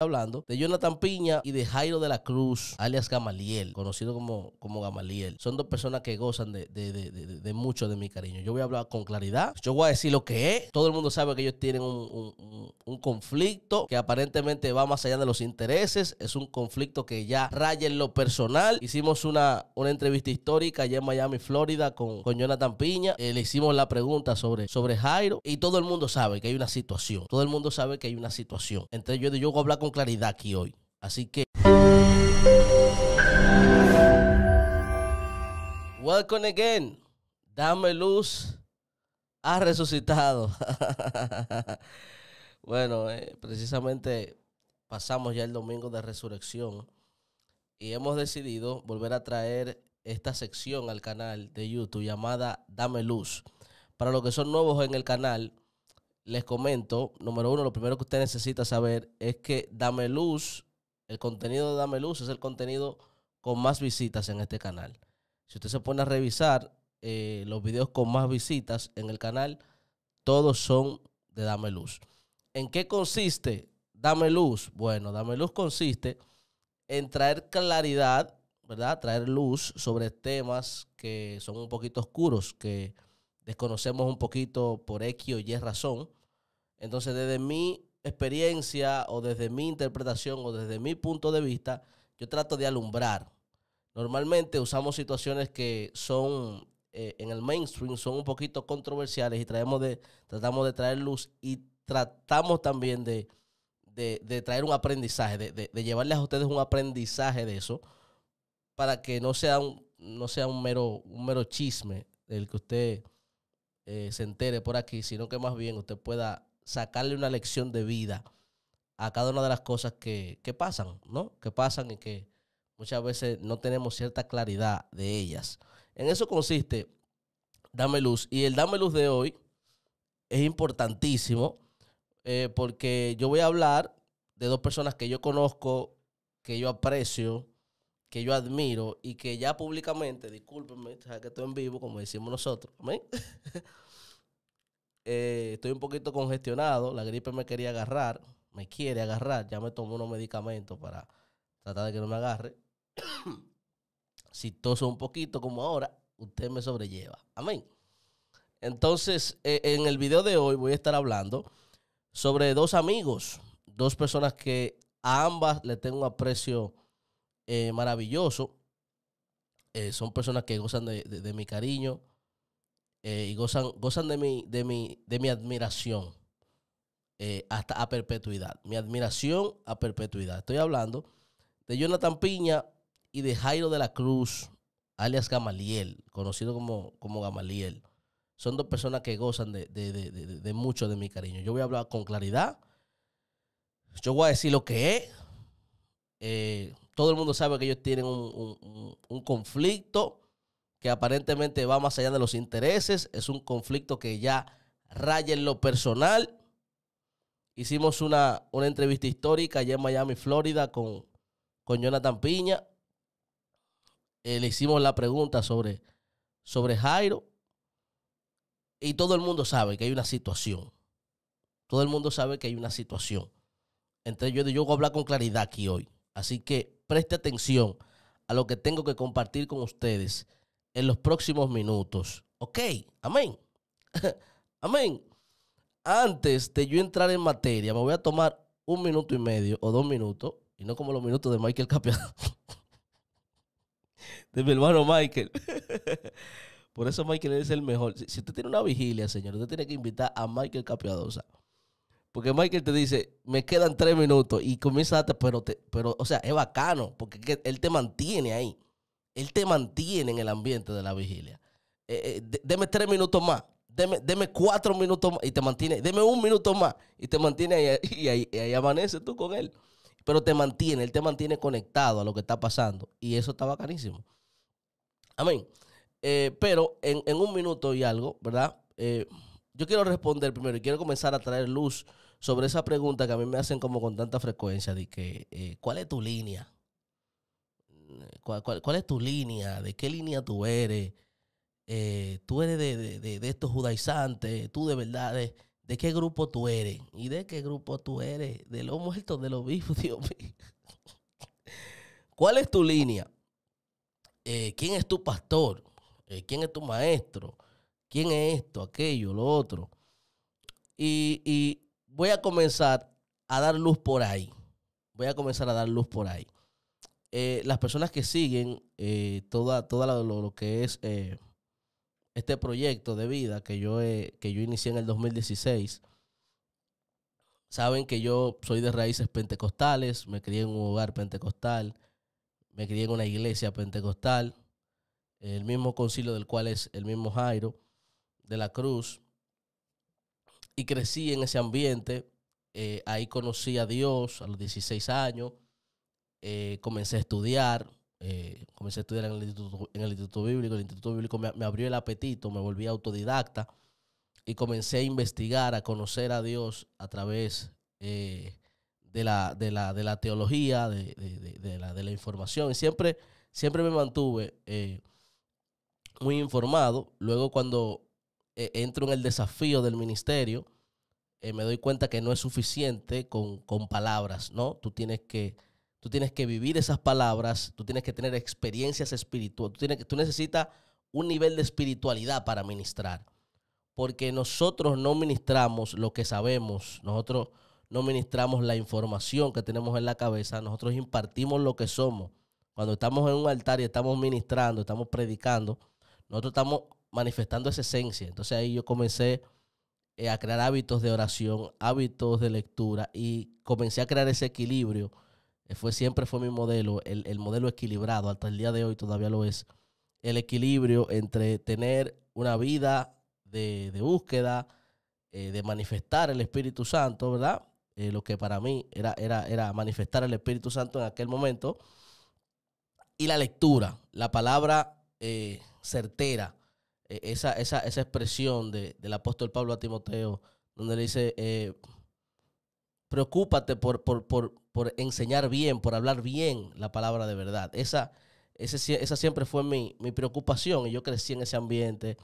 hablando de Jonathan Piña y de Jairo de la Cruz, alias Gamaliel, conocido como, como Gamaliel. Son dos personas que gozan de, de, mucho de mi cariño. Yo voy a hablar con claridad, yo voy a decir lo que es. Todo el mundo sabe que ellos tienen un, un, conflicto que aparentemente va más allá de los intereses. Es un conflicto que ya raya en lo personal. Hicimos una, una entrevista histórica allá en Miami, Florida, con, con Jonathan Piña. Eh, le hicimos la pregunta sobre, sobre Jairo y todo el mundo sabe que hay una situación. Todo el mundo sabe que hay una situación. Entre yo, yo voy a hablar con claridad aquí hoy. Así que. Welcome again. Dame luz. Ha resucitado. bueno, eh, precisamente pasamos ya el domingo de resurrección y hemos decidido volver a traer esta sección al canal de YouTube llamada Dame Luz. Para los que son nuevos en el canal, les comento, número uno, lo primero que usted necesita saber es que Dame Luz, el contenido de Dame Luz es el contenido con más visitas en este canal. Si usted se pone a revisar eh, los videos con más visitas en el canal, todos son de Dame Luz. ¿En qué consiste Dame Luz? Bueno, Dame Luz consiste en traer claridad, ¿verdad? Traer luz sobre temas que son un poquito oscuros, que desconocemos un poquito por X o Y razón. Entonces, desde mi experiencia o desde mi interpretación o desde mi punto de vista, yo trato de alumbrar. Normalmente usamos situaciones que son eh, en el mainstream, son un poquito controversiales y traemos de, tratamos de traer luz y tratamos también de, traer un aprendizaje, de, de, llevarles a ustedes un aprendizaje de eso para que no sea un, no sea un, mero, un mero chisme el que usted eh, se entere por aquí, sino que más bien usted pueda sacarle una lección de vida a cada una de las cosas que, pasan, ¿no? Que pasan y que muchas veces no tenemos cierta claridad de ellas. En eso consiste Dame Luz. Y el Dame Luz de hoy es importantísimo eh, porque yo voy a hablar de dos personas que yo conozco, que yo aprecio, que yo admiro y que ya públicamente, discúlpenme, que estoy en vivo, como decimos nosotros, ¿amén? Eh, estoy un poquito congestionado, la gripe me quería agarrar, me quiere agarrar, ya me tomo unos medicamentos para tratar de que no me agarre. si toso un poquito como ahora, usted me sobrelleva. Amén. Entonces, eh, en el video de hoy voy a estar hablando sobre dos amigos, dos personas que a ambas le tengo un aprecio eh, maravilloso. son personas que gozan de mi cariño, eh, y gozan, gozan de, mi, de, mi, de mi admiración eh, hasta a perpetuidad. Mi admiración a perpetuidad. Estoy hablando de Jonathan Piña y de Jairo de la Cruz, alias Gamaliel, conocido como, Gamaliel. Son dos personas que gozan de, mucho de mi cariño. Yo voy a hablar con claridad. Yo voy a decir lo que es. Eh, todo el mundo sabe que ellos tienen un conflicto que aparentemente va más allá de los intereses, es un conflicto que ya raya en lo personal. Hicimos una, entrevista histórica allá en Miami, Florida, con, Jonathan Piña. Eh, le hicimos la pregunta sobre, sobre Jairo. Y todo el mundo sabe que hay una situación. Todo el mundo sabe que hay una situación. Entre yo yo voy a hablar con claridad aquí hoy. Así que preste atención a lo que tengo que compartir con ustedes en los próximos minutos. Ok, amén. amén. Antes de yo entrar en materia, me voy a tomar un minuto y medio o dos minutos, y no como los minutos de Michael Capiano, de mi hermano Michael. Por eso Michael es el mejor. Si usted tiene una vigilia, señor, usted tiene que invitar a Michael Capiadosa. Porque Michael te dice, me quedan tres minutos y comienza a pero, te, pero o sea, es bacano, porque él te mantiene ahí. Él te mantiene en el ambiente de la vigilia. Eh, eh, deme tres minutos más. Deme, cuatro minutos más y te mantiene. Deme un minuto más y te mantiene ahí, y ahí, amaneces amanece tú con él. Pero te mantiene, él te mantiene conectado a lo que está pasando. Y eso está bacanísimo. Amén. Eh, pero en, un minuto y algo, ¿verdad? yo quiero responder primero y quiero comenzar a traer luz sobre esa pregunta que a mí me hacen como con tanta frecuencia de que, ¿cuál es tu línea? cuál, es tu línea, de qué línea tú eres, eh, tú eres de, estos judaizantes, tú de verdad, de, qué grupo tú eres, y de qué grupo tú eres, de los muertos, de los vivos, Dios mío. ¿Cuál es tu línea? Eh, ¿Quién es tu pastor? Eh, ¿Quién es tu maestro? ¿Quién es esto, aquello, lo otro? y voy a comenzar a dar luz por ahí. Voy a comenzar a dar luz por ahí. Eh, las personas que siguen todo eh, toda lo, que es eh, este proyecto de vida que yo, que yo inicié en el 2016, saben que yo soy de raíces pentecostales, me crié en un hogar pentecostal, me crié en una iglesia pentecostal, el mismo concilio del cual es el mismo Jairo de la Cruz, y crecí en ese ambiente, ahí conocí a Dios a los 16 años eh, comencé a estudiar, eh, comencé a estudiar en el Instituto, Bíblico, el Instituto Bíblico me, abrió el apetito, me volví autodidacta y comencé a investigar, a conocer a Dios a través eh, de, la, de, la, de, la, teología, de, la, información. Y siempre, siempre me mantuve muy informado. Luego cuando entro en el desafío del ministerio, me doy cuenta que no es suficiente con, con palabras, ¿no? Tú tienes que tú tienes que vivir esas palabras, tú tienes que tener experiencias espirituales, tú, tú necesitas un nivel de espiritualidad para ministrar, porque nosotros no ministramos lo que sabemos, nosotros no ministramos la información que tenemos en la cabeza, nosotros impartimos lo que somos. Cuando estamos en un altar y estamos ministrando, estamos predicando, nosotros estamos manifestando esa esencia. Entonces ahí yo comencé eh, a crear hábitos de oración, hábitos de lectura y comencé a crear ese equilibrio eh, fue, siempre fue mi modelo, el, modelo equilibrado, hasta el día de hoy todavía lo es. El equilibrio entre tener una vida de, búsqueda, eh, de manifestar el Espíritu Santo, ¿verdad? Eh, lo que para mí era, era, era manifestar el Espíritu Santo en aquel momento. Y la lectura, la palabra certera, esa, esa, esa, expresión del apóstol Pablo a Timoteo, donde le dice, preocúpate por por enseñar bien, por hablar bien la palabra de verdad. Esa, esa siempre fue mi, mi preocupación y yo crecí en ese ambiente.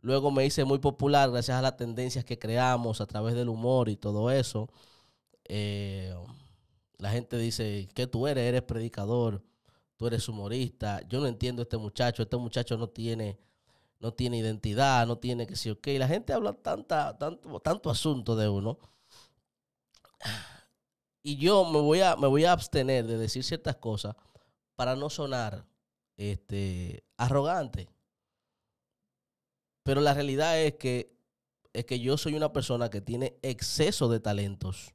Luego me hice muy popular gracias a las tendencias que creamos a través del humor y todo eso. Eh, la gente dice, ¿qué tú eres? Eres predicador, tú eres humorista. Yo no entiendo a este muchacho, este muchacho no tiene, no tiene identidad, no tiene que ser ok. La gente habla tanta, tanto, tanto asunto de uno y yo me voy a, me voy a abstener de decir ciertas cosas para no sonar este, arrogante. Pero la realidad es que, es que yo soy una persona que tiene exceso de talentos.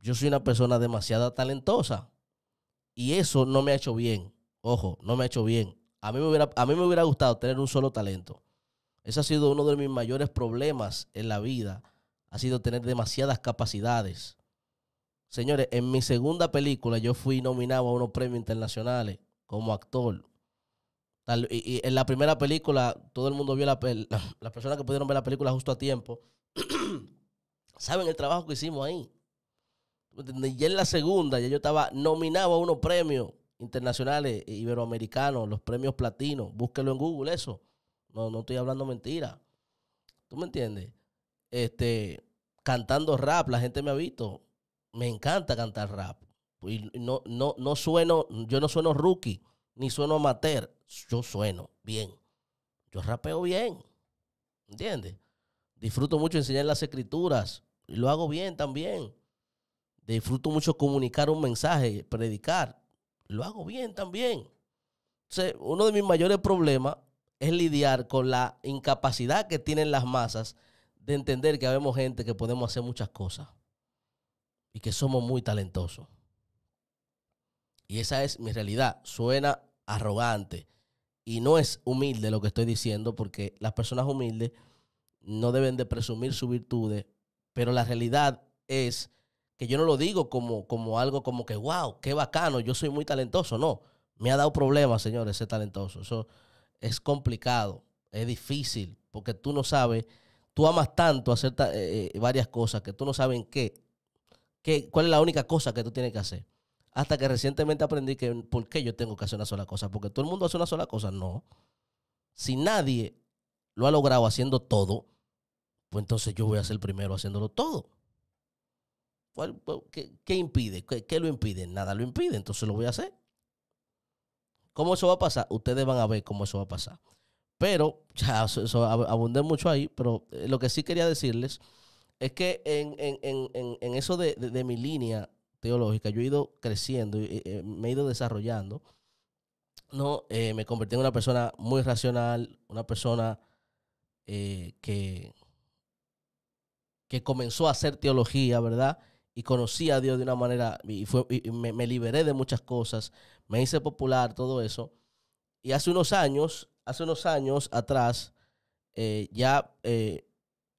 Yo soy una persona demasiado talentosa. Y eso no me ha hecho bien. Ojo, no me ha hecho bien. A mí me hubiera, a mí me hubiera gustado tener un solo talento. Ese ha sido uno de mis mayores problemas en la vida. Ha sido tener demasiadas capacidades. Señores, en mi segunda película yo fui nominado a unos premios internacionales como actor. y, en la primera película, todo el mundo vio la película. Las personas que pudieron ver la película justo a tiempo saben el trabajo que hicimos ahí. Y en la segunda, ya yo estaba nominado a unos premios internacionales iberoamericanos, los premios platinos. Búsquelo en Google, eso. No, no estoy hablando mentira. ¿Tú me entiendes? Este, cantando rap, la gente me ha visto me encanta cantar rap. Y no, no, no sueno, yo no sueno rookie, ni sueno amateur. Yo sueno bien. Yo rapeo bien. ¿Entiendes? Disfruto mucho enseñar las escrituras. Y lo hago bien también. Disfruto mucho comunicar un mensaje, predicar. Lo hago bien también. uno de mis mayores problemas es lidiar con la incapacidad que tienen las masas de entender que habemos gente que podemos hacer muchas cosas y que somos muy talentosos. Y esa es mi realidad. Suena arrogante y no es humilde lo que estoy diciendo porque las personas humildes no deben de presumir sus virtudes, pero la realidad es que yo no lo digo como, como algo como que, wow, qué bacano, yo soy muy talentoso. No, me ha dado problemas, señores, ser talentoso. Eso es complicado, es difícil, porque tú no sabes, tú amas tanto hacer eh, eh, varias cosas que tú no sabes en qué cuál es la única cosa que tú tienes que hacer. Hasta que recientemente aprendí que por qué yo tengo que hacer una sola cosa. Porque todo el mundo hace una sola cosa. No. Si nadie lo ha logrado haciendo todo, pues entonces yo voy a ser el primero haciéndolo todo. ¿Qué, impide? ¿Qué, lo impide? Nada lo impide, entonces lo voy a hacer. ¿Cómo eso va a pasar? Ustedes van a ver cómo eso va a pasar. Pero, ya, eso, abundé mucho ahí, pero eh, lo que sí quería decirles es que en, eso de, mi línea teológica, yo he ido creciendo, eh, eh, me he ido desarrollando. No, eh, me convertí en una persona muy racional, una persona que, comenzó a hacer teología, ¿verdad? Y conocí a Dios de una manera, y, fue, me, liberé de muchas cosas, me hice popular, todo eso. Y hace unos años, hace unos años atrás, ya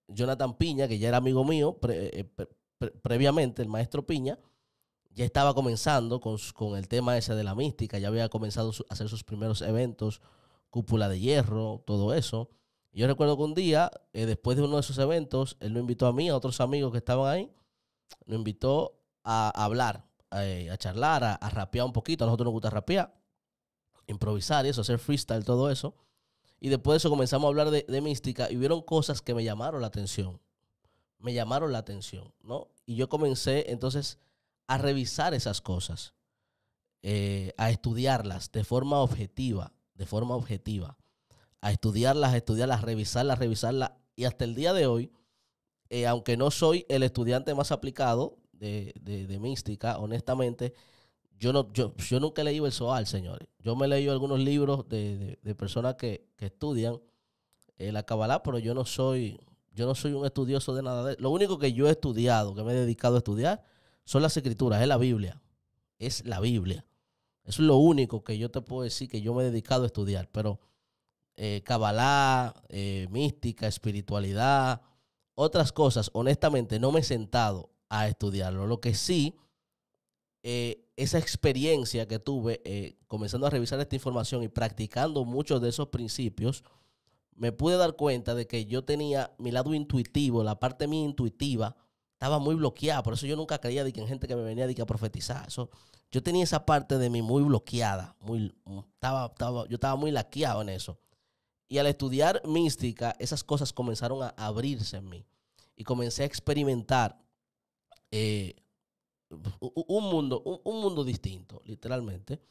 Jonathan Piña, que ya era amigo mío eh, eh, previamente, el maestro Piña, ya estaba comenzando con, el tema ese de la mística, ya había comenzado a hacer sus primeros eventos, cúpula de hierro, todo eso. yo recuerdo que un día, eh, después de uno de esos eventos, él lo invitó a mí, a otros amigos que estaban ahí, lo invitó a, hablar, a, charlar, a, a, rapear un poquito. A nosotros nos gusta rapear, improvisar y eso, hacer freestyle, todo eso. Y después de eso comenzamos a hablar de, mística y vieron cosas que me llamaron la atención. Me llamaron la atención, ¿no? Y yo comencé entonces a revisar esas cosas, eh, a estudiarlas de forma objetiva, de forma objetiva, a estudiarlas, a estudiarlas, revisarlas, revisarlas. Y hasta el día de hoy, eh, aunque no soy el estudiante más aplicado de, de mística, honestamente, yo no, yo, yo nunca he leído el SOAL, señores. Yo me he leído algunos libros de, personas que, estudian eh, la Kabbalah, pero yo no soy, yo no soy un estudioso de nada de Lo único que yo he estudiado, que me he dedicado a estudiar, son las escrituras, es la Biblia. Es la Biblia. Eso es lo único que yo te puedo decir que yo me he dedicado a estudiar. Pero eh, Kabbalah, eh, mística, espiritualidad, otras cosas, honestamente, no me he sentado a estudiarlo. Lo que sí eh, esa experiencia que tuve eh, comenzando a revisar esta información y practicando muchos de esos principios, me pude dar cuenta de que yo tenía mi lado intuitivo, la parte mía intuitiva, estaba muy bloqueada. Por eso yo nunca creía que en gente que me venía a profetizar. Eso, yo tenía esa parte de mí muy bloqueada. Muy, mm, estaba, yo estaba muy laqueado en eso. Y al estudiar mística, esas cosas comenzaron a abrirse en mí. Y comencé a experimentar eh, un mundo, un, mundo distinto, literalmente.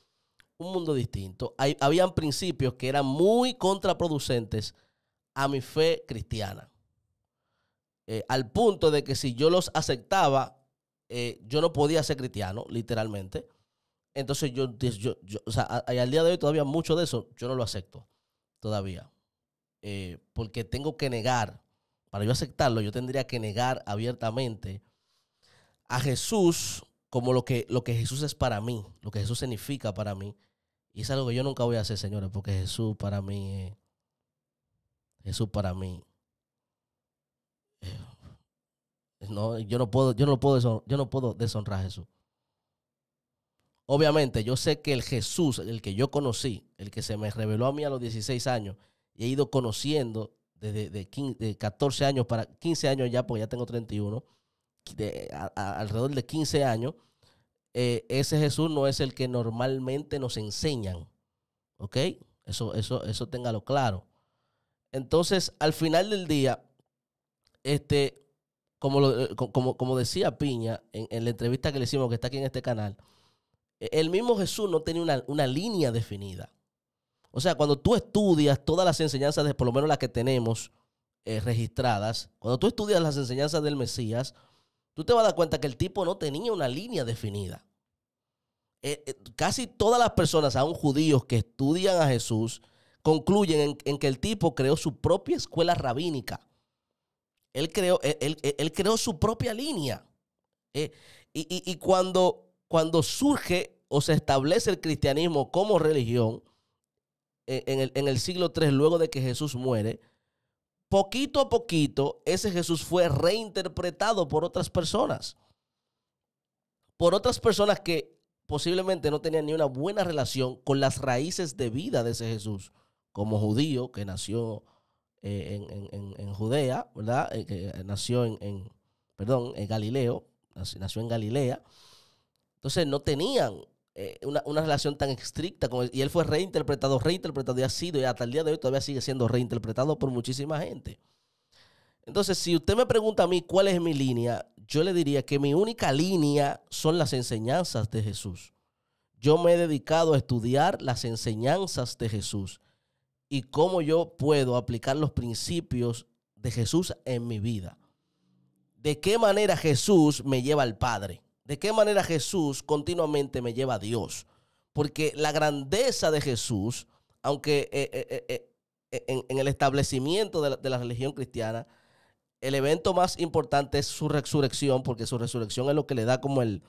Un mundo distinto. habían principios que eran muy contraproducentes a mi fe cristiana. Eh, al punto de que si yo los aceptaba, eh, yo no podía ser cristiano, literalmente. Entonces yo, o sea, al día de hoy todavía mucho de eso yo no lo acepto todavía. Eh, porque tengo que negar, para yo aceptarlo, yo tendría que negar abiertamente a Jesús como lo que, lo que Jesús es para mí, lo que Jesús significa para mí. Y es algo que yo nunca voy a hacer, señores, porque Jesús para mí, es... Jesús para mí, eh, no, yo no puedo, yo no puedo, deshonrar, yo no puedo deshonrar a Jesús. Obviamente, yo sé que el Jesús, el que yo conocí, el que se me reveló a mí a los 16 años, y he ido conociendo desde de, de 14 años para 15 años ya, porque ya tengo 31, de, alrededor de 15 años, eh, ese Jesús no es el que normalmente nos enseñan. ¿Ok? Eso, eso, eso téngalo claro. Entonces, al final del día, este, como, eh, como, como decía Piña en, la entrevista que le hicimos, que está aquí en este canal, e, el mismo Jesús no tiene una, línea definida. O sea, cuando tú estudias todas las enseñanzas, de, por lo menos las que tenemos eh, registradas, cuando tú estudias las enseñanzas del Mesías, tú te vas a dar cuenta que el tipo no tenía una línea definida. Eh, eh, casi todas las personas, aún judíos, que estudian a Jesús, concluyen en, que el tipo creó su propia escuela rabínica. Él creó, eh, él, creó su propia línea. y, cuando, surge o se establece el cristianismo como religión en en el siglo III, luego de que Jesús muere, poquito a poquito, ese Jesús fue reinterpretado por otras personas. Por otras personas que posiblemente no tenían ni una buena relación con las raíces de vida de ese Jesús, como judío que nació eh, en, Judea, ¿verdad? Eh, que eh, nació en, en, perdón, en Galileo, nació en Galilea. Entonces no tenían eh, una, una, relación tan estricta con él. Y él fue reinterpretado, reinterpretado y ha sido, y hasta el día de hoy todavía sigue siendo reinterpretado por muchísima gente. Entonces, si usted me pregunta a mí cuál es mi línea, yo le diría que mi única línea son las enseñanzas de Jesús. Yo me he dedicado a estudiar las enseñanzas de Jesús y cómo yo puedo aplicar los principios de Jesús en mi vida. De qué manera Jesús me lleva al Padre de qué manera Jesús continuamente me lleva a Dios. Porque la grandeza de Jesús, aunque eh, eh, eh, en, el establecimiento de la, religión cristiana, el evento más importante es su resurrección, porque su resurrección es lo que le da como el,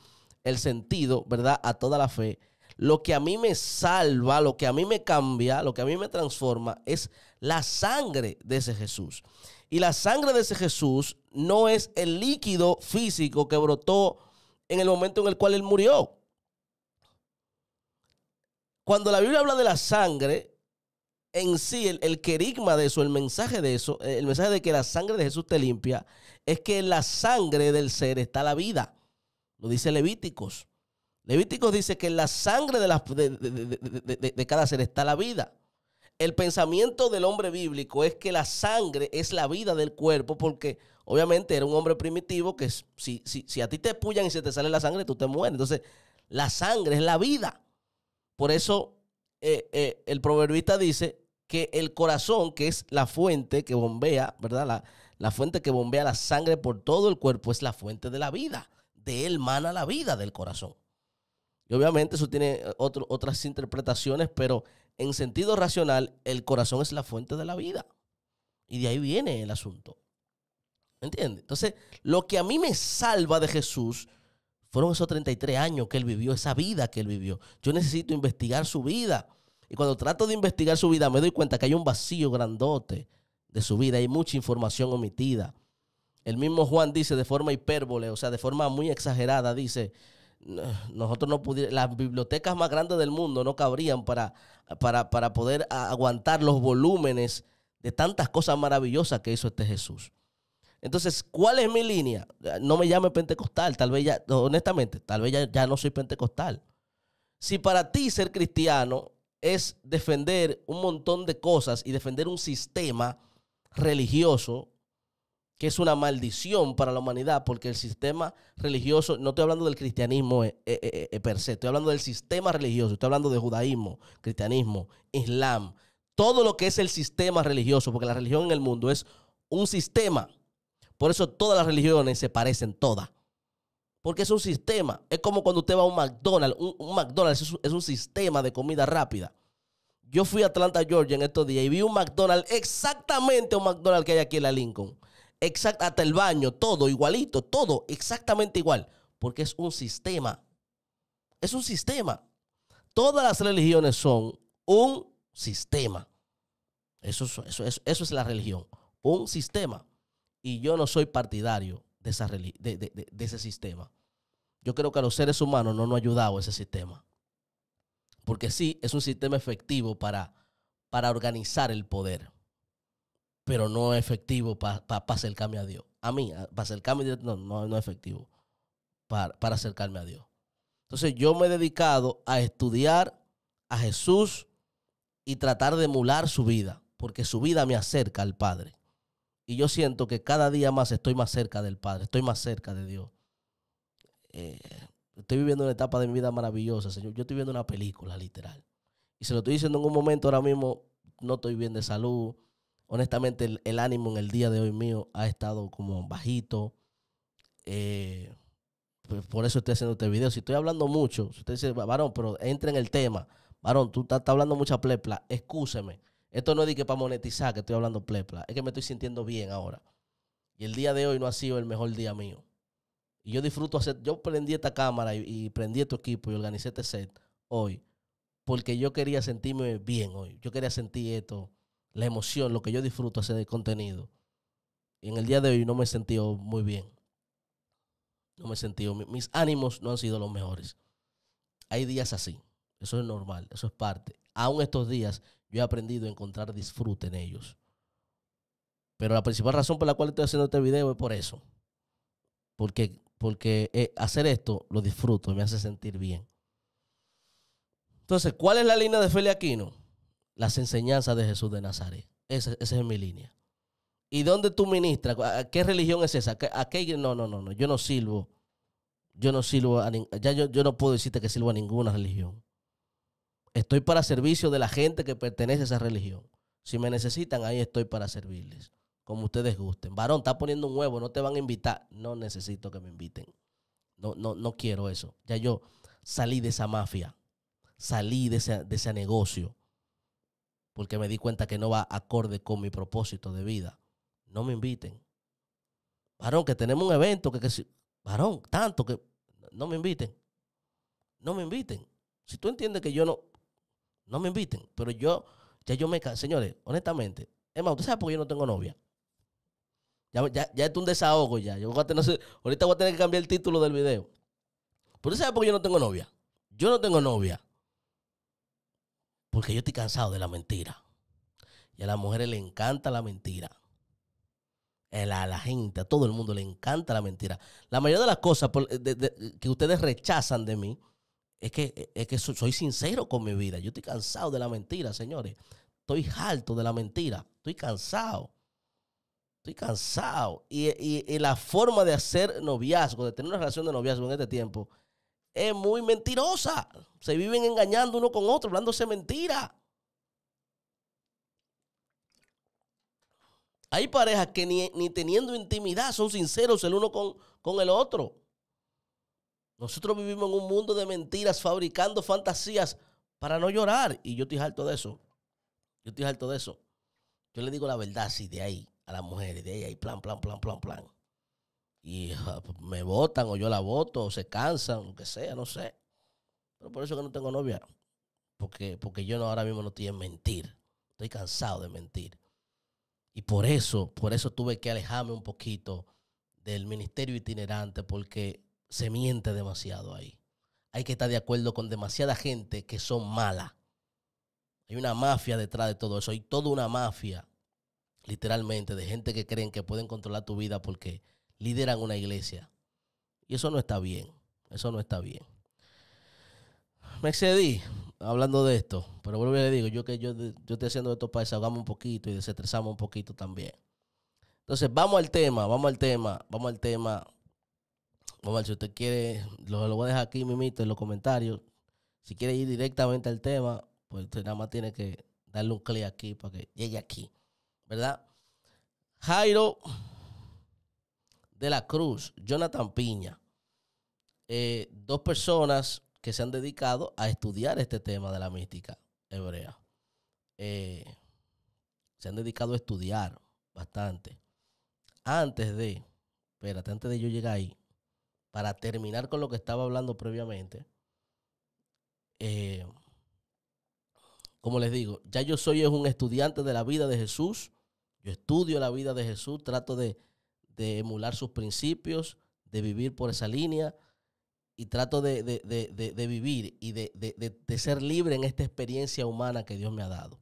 el sentido, ¿verdad?, a toda la fe. Lo que a mí me salva, lo que a mí me cambia, lo que a mí me transforma es la sangre de ese Jesús. Y la sangre de ese Jesús no es el líquido físico que brotó en el momento en el cual él murió. Cuando la Biblia habla de la sangre, en sí el, querigma de eso, el mensaje de eso, eh, el mensaje de que la sangre de Jesús te limpia, es que en la sangre del ser está la vida. Lo dice Levíticos. Levíticos dice que en la sangre de, de, de cada ser está la vida. El pensamiento del hombre bíblico es que la sangre es la vida del cuerpo porque obviamente era un hombre primitivo que si, si, si a ti te puyan y se te sale la sangre, tú te mueres. Entonces, la sangre es la vida. Por eso eh, eh, el proverbista dice que el corazón, que es la fuente que bombea, ¿verdad? La, fuente que bombea la sangre por todo el cuerpo es la fuente de la vida. De él mana la vida del corazón. Y obviamente eso tiene eh, otras interpretaciones, pero en sentido racional, el corazón es la fuente de la vida. Y de ahí viene el asunto. ¿Me entiendes? Entonces, lo que a mí me salva de Jesús fueron esos 33 años que él vivió, esa vida que él vivió. Yo necesito investigar su vida. Y cuando trato de investigar su vida, me doy cuenta que hay un vacío grandote de su vida. Hay mucha información omitida. El mismo Juan dice de forma hipérbole, o sea, de forma muy exagerada, dice, nosotros no pudimos, las bibliotecas más grandes del mundo no cabrían para, para poder aguantar los volúmenes de tantas cosas maravillosas que hizo este Jesús. Entonces, ¿cuál es mi línea? Eh, no me llame pentecostal, tal vez ya, honestamente, tal vez ya, no soy pentecostal. Si para ti ser cristiano es defender un montón de cosas y defender un sistema religioso que es una maldición para la humanidad, porque el sistema religioso, no estoy hablando del cristianismo eh, eh, per se, estoy hablando del sistema religioso, estoy hablando de judaísmo, cristianismo, islam, todo lo que es el sistema religioso, porque la religión en el mundo es un sistema por eso todas las religiones se parecen todas. Porque es un sistema. Es como cuando usted va a un McDonald's. Un, McDonald's es un, sistema de comida rápida. Yo fui a Atlanta, Georgia en estos días y vi un McDonald's, exactamente un McDonald's que hay aquí en la Lincoln. hasta el baño, todo igualito, todo exactamente igual. Porque es un sistema. Es un sistema. Todas las religiones son un sistema. eso, eso es la religión. Un sistema. Y yo no soy partidario de, esa, de, ese sistema. Yo creo que a los seres humanos no nos ha ayudado ese sistema. Porque sí, es un sistema efectivo para, para organizar el poder, pero no es efectivo para acercarme a Dios. A mí, para acercarme a no, no, no es efectivo para acercarme a Dios. Entonces yo me he dedicado a estudiar a Jesús y tratar de emular su vida, porque su vida me acerca al Padre. Y yo siento que cada día más estoy más cerca del Padre, estoy más cerca de Dios. Eh, estoy viviendo una etapa de mi vida maravillosa, Señor. Yo estoy viendo una película, literal. Y se lo estoy diciendo en un momento ahora mismo, no estoy bien de salud. Honestamente, el, ánimo en el día de hoy mío ha estado como bajito. Eh, pues, por eso estoy haciendo este video. Si estoy hablando mucho, si usted dice, varón, pero entra en el tema. Varón, tú estás hablando mucha plepla, excúseme. Esto no es que para monetizar que estoy hablando plepla. Es que me estoy sintiendo bien ahora. Y el día de hoy no ha sido el mejor día mío. Y yo disfruto hacer. Yo prendí esta cámara y, prendí este equipo y organicé este set hoy. Porque yo quería sentirme bien hoy. Yo quería sentir esto, la emoción, lo que yo disfruto hacer de contenido. Y en el día de hoy no me he sentido muy bien. No me he sentido. Mis ánimos no han sido los mejores. Hay días así. Eso es normal. Eso es parte. Aún estos días yo he aprendido a encontrar disfrute en ellos. Pero la principal razón por la cual estoy haciendo este video es por eso. Porque, porque eh, hacer esto lo disfruto me hace sentir bien. Entonces, ¿cuál es la línea de Feli Aquino? Las enseñanzas de Jesús de Nazaret. Esa, esa es mi línea. ¿Y dónde tú ministras? ¿Qué religión es esa? ¿A qué, No, no, no, no. Yo no sirvo. Yo no sirvo a ya yo, yo no puedo decirte que sirvo a ninguna religión. Estoy para servicio de la gente que pertenece a esa religión. Si me necesitan, ahí estoy para servirles, como ustedes gusten. Varón, está poniendo un huevo, no te van a invitar. No necesito que me inviten. No, no, no quiero eso. Ya yo salí de esa mafia, salí de ese, negocio, porque me di cuenta que no va acorde con mi propósito de vida. No me inviten. Varón, que tenemos un evento, que, varón, tanto que no me inviten. No me inviten. Si tú entiendes que yo no, no me inviten. Pero yo, ya yo me Señores, honestamente. Es más, ¿usted sabe por qué yo no tengo novia? Ya, ya, es un desahogo ya. ahorita voy a tener que cambiar el título del video. ¿Pero usted sabe por qué yo no tengo novia? Yo no tengo novia. Porque yo estoy cansado de la mentira. Y a las mujeres le encanta la mentira. A la, gente, a todo el mundo le encanta la mentira. La mayoría de las cosas que ustedes rechazan de mí es que, e, soy sincero con mi vida. Yo estoy cansado de la mentira, señores. Estoy harto de la mentira. Estoy cansado. Estoy cansado. Y, la forma de hacer noviazgo, de tener una relación de noviazgo en este tiempo, es muy mentirosa. Se viven engañando uno con otro, hablándose mentira. Hay parejas que ni, teniendo intimidad son sinceros el uno con, con el otro. Nosotros vivimos en un mundo de mentiras, fabricando fantasías para no llorar. Y yo estoy harto de eso. Yo estoy harto de eso. Yo le digo la verdad así de ahí a las mujeres, de ahí, ahí plan, plan, plan, plan, plan. Y me votan o yo la voto o se cansan, lo que sea, no sé. Pero por eso que no tengo novia. Porque, porque yo ahora mismo no estoy en mentir. Estoy cansado de mentir. Y por eso, por eso tuve que alejarme un poquito del ministerio itinerante, porque se miente demasiado ahí. Hay que estar de acuerdo con demasiada gente que son malas. Hay una mafia detrás de todo eso. Hay toda una mafia, literalmente, de gente que creen que pueden controlar tu vida porque lideran una iglesia. Y eso no está bien. Eso no está bien. Me excedí hablando de esto, pero vuelvo y le digo, yo que yo, yo estoy haciendo esto para desahogarme un poquito y desestresarme un poquito también. Entonces, vamos al tema, vamos al tema, vamos al tema Omar, si usted quiere, lo, lo voy a dejar aquí, mimito, en los comentarios. Si quiere ir directamente al tema, pues usted nada más tiene que darle un clic aquí para que llegue aquí, ¿verdad? Jairo de la Cruz, Jonathan Piña, eh, dos personas que se han dedicado a estudiar este tema de la mística hebrea. Eh, se han dedicado a estudiar bastante. Antes de, espérate, antes de yo llegar ahí, para terminar con lo que estaba hablando previamente, eh, como les digo, ya yo soy un estudiante de la vida de Jesús, yo estudio la vida de Jesús, trato de, emular sus principios, de vivir por esa línea y trato de, de vivir y de, ser libre en esta experiencia humana que Dios me ha dado.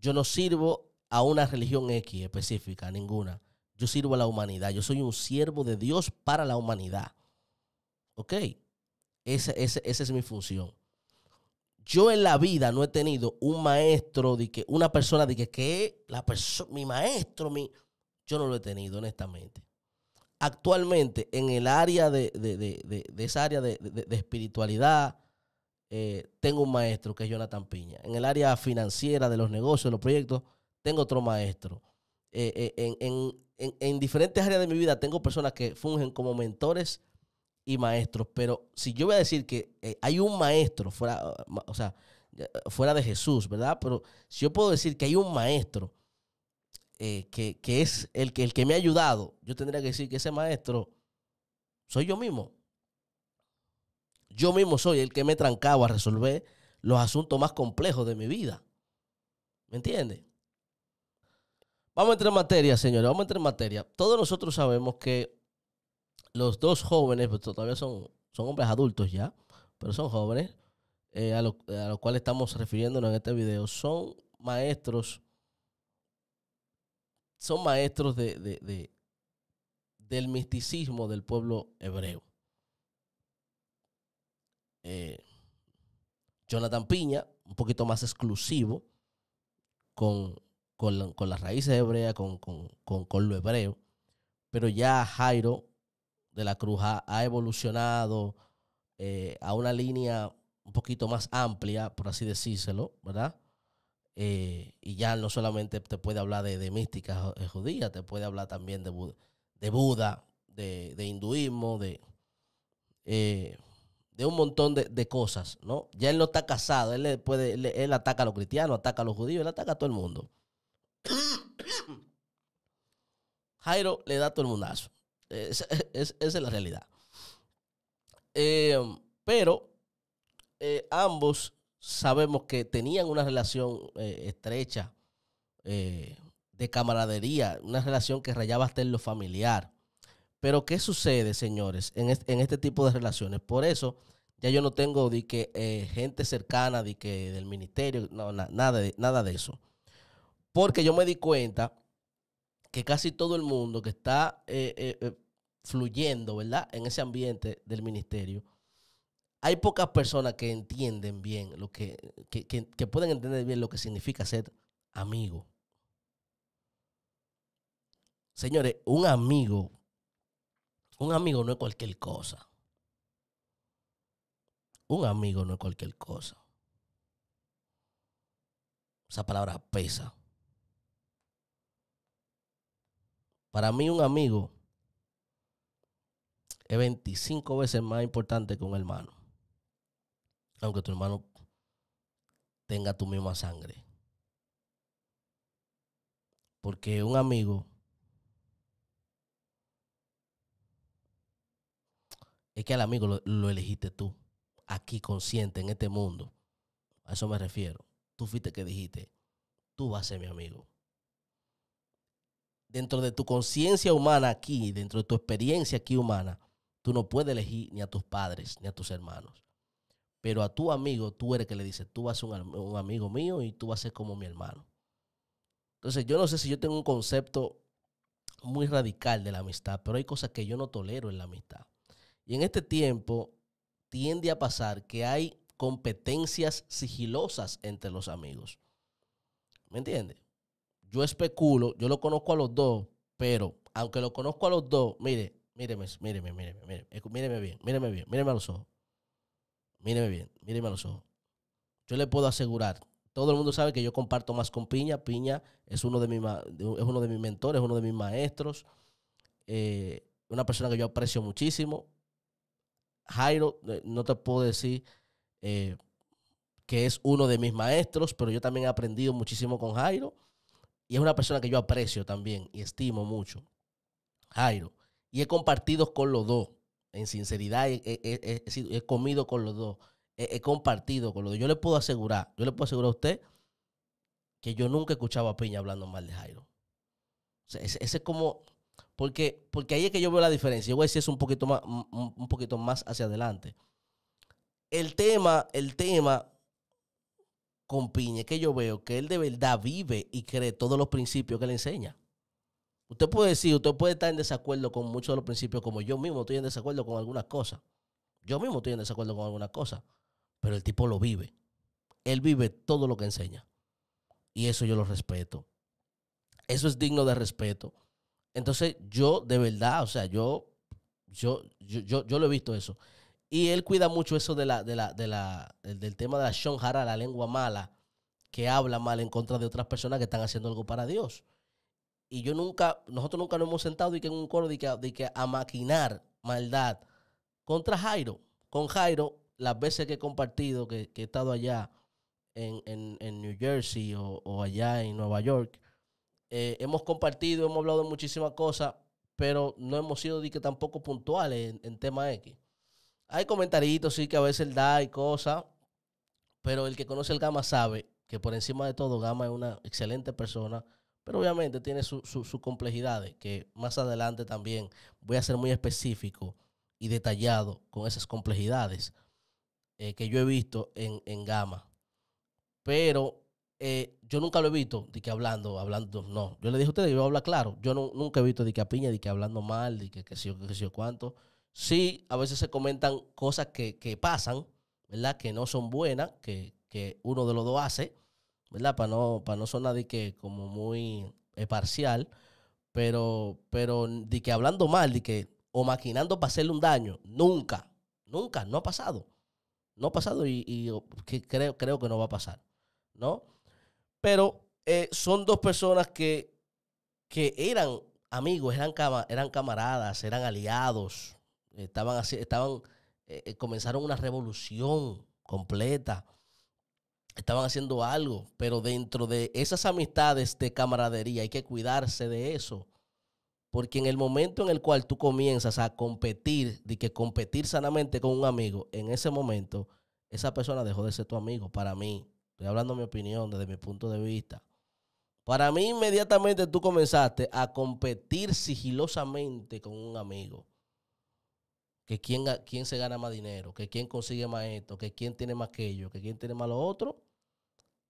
Yo no sirvo a una religión X específica, ninguna. Yo sirvo a la humanidad. Yo soy un siervo de Dios para la humanidad. Ok, esa, es mi función. Yo en la vida no he tenido un maestro, de que, una persona de que, que la mi maestro, yo no lo he tenido, honestamente. Actualmente, en el área de, esa área de, espiritualidad, eh, tengo un maestro que es Jonathan Piña. En el área financiera de los negocios, de los proyectos, tengo otro maestro. Eh, eh, en, en diferentes áreas de mi vida tengo personas que fungen como mentores y maestros, pero si yo voy a decir que eh, hay un maestro fuera, o sea, eh, fuera de Jesús, ¿verdad? Pero si yo puedo decir que hay un maestro eh, que, es el que, el que me ha ayudado, yo tendría que decir que ese maestro soy yo mismo. Yo mismo soy el que me trancaba a resolver los asuntos más complejos de mi vida. ¿Me entiendes? Vamos a entrar en materia, señores. Vamos a entrar en materia. Todos nosotros sabemos que los dos jóvenes, pues, todavía son, son hombres adultos ya, pero son jóvenes, eh, a, los eh, a cual estamos refiriéndonos en este video, son maestros, son maestros de, de, del misticismo del pueblo hebreo. Eh, Jonathan Piña, un poquito más exclusivo con, con, con las raíces hebreas, con, con, lo hebreo, pero ya Jairo de la Cruz ha, evolucionado eh, a una línea un poquito más amplia, por así decírselo, ¿verdad? Eh, y ya no solamente te puede hablar de, de mística eh, judía, te puede hablar también de, Buda, de, Buda, de, hinduismo, de, de un montón de, cosas, ¿no? Ya él no está casado, él, le puede, él, ataca a los cristianos, ataca a los judíos, él ataca a todo el mundo. Jairo le da todo el mundazo esa es la realidad. Eh, pero eh, ambos sabemos que tenían una relación eh, estrecha de camaradería, una relación que rayaba hasta en lo familiar. Pero ¿qué sucede, señores, en, este, tipo de relaciones? Por eso ya yo no tengo de que, gente cercana que, del ministerio, nada, de, nada de eso. Porque yo me di cuenta que casi todo el mundo que está fluyendo, ¿verdad? En ese ambiente del ministerio, hay pocas personas que entienden bien lo que, que, que pueden entender bien lo que significa ser amigo. Señores, un amigo, un amigo no es cualquier cosa. Un amigo no es cualquier cosa. Esa palabra pesa. Para mí un amigo es 25 veces más importante que un hermano. Aunque tu hermano tenga tu misma sangre. Porque un amigo es que al amigo lo, lo, elegiste tú, aquí consciente, en este mundo. A eso me refiero. Tú fuiste que dijiste, tú vas a ser mi amigo. Dentro de tu conciencia humana aquí, dentro de tu experiencia aquí humana, Tú no puedes elegir ni a tus padres ni a tus hermanos. Pero a tu amigo, tú eres que le dices, tú vas a ser un, un amigo mío y tú vas a ser como mi hermano. Entonces, yo no sé si yo tengo un concepto muy radical de la amistad, pero hay cosas que yo no tolero en la amistad. Y en este tiempo tiende a pasar que hay competencias sigilosas entre los amigos. ¿Me entiendes? Yo especulo, yo lo conozco a los dos, pero aunque lo conozco a los dos, mire, míreme, míreme, míreme, míreme, bien, míreme bien, míreme a los ojos. Míreme bien, míreme a los ojos. Yo le puedo asegurar, todo el mundo sabe que yo comparto más con Piña. Piña es uno de, mis es uno de mis mentores, uno de mis maestros, eh, una persona que yo aprecio muchísimo. Jairo, eh, no te puedo decir eh, que es uno de mis maestros, pero yo también he aprendido muchísimo con Jairo. Y es una persona que yo aprecio también y estimo mucho. Jairo y he compartido con los dos. En sinceridad, he, comido con los dos. He, compartido con los dos. Yo le puedo asegurar, yo le puedo asegurar a usted que yo nunca escuchaba a Piña hablando mal de Jairo. ese, es como. Porque, porque ahí es que yo veo la diferencia. Yo voy a decir eso un poquito más, poquito más hacia adelante. El tema, el tema con Piña es que yo veo que él de verdad vive y cree todos los principios que le enseña. Usted puede decir, usted puede estar en desacuerdo con muchos de los principios, como yo mismo estoy en desacuerdo con algunas cosas. Yo mismo estoy en desacuerdo con algunas cosas. Pero el tipo lo vive. Él vive todo lo que enseña. Y eso yo lo respeto. Eso es digno de respeto. Entonces, yo de verdad, o sea, yo, yo, yo, yo, lo he visto eso. Y él cuida mucho eso de la, de la, de la, del tema de la shonhara, la lengua mala, que habla mal en contra de otras personas que están haciendo algo para Dios. Y yo nunca, nosotros nunca nos hemos sentado y que en un coro de que, a maquinar maldad contra Jairo. Con Jairo, las veces que he compartido, que, he estado allá en, New Jersey o, allá en Nueva York, eh, hemos compartido, hemos hablado de muchísimas cosas, pero no hemos sido que tampoco puntuales en, tema X. Hay comentaritos, sí, que a veces da y cosas, pero el que conoce el Gama sabe que por encima de todo Gama es una excelente persona pero obviamente tiene sus complejidades, que más adelante también voy a ser muy específico y detallado con esas complejidades eh, que yo he visto en, Gama. Pero eh, yo nunca lo he visto de que hablando, hablando, no. Yo le dije a ustedes, yo voy claro. Yo nunca he visto de que a piña, de que hablando mal, de que qué sé yo, qué sé yo cuánto. Sí, a veces se comentan cosas que, que pasan, ¿verdad? Que no son buenas, que, que uno de los dos hace ¿verdad? Para no, para no que como muy eh, parcial, pero, pero de que hablando mal, de que o maquinando para hacerle un daño, nunca, nunca, no ha pasado. No ha pasado y, que creo, creo que no va a pasar, ¿no? Pero eh, son dos personas que, que eran amigos, eran, eran camaradas, eran aliados, estaban, estaban eh, comenzaron una revolución completa estaban haciendo algo, pero dentro de esas amistades de camaradería hay que cuidarse de eso. Porque en el momento en el cual tú comienzas a competir, de que competir sanamente con un amigo, en ese momento esa persona dejó de ser tu amigo para mí. Estoy hablando mi opinión desde mi punto de vista. Para mí inmediatamente tú comenzaste a competir sigilosamente con un amigo. Que quién, se gana más dinero, que quién consigue más esto, que quién tiene más aquello, que quién tiene más lo otro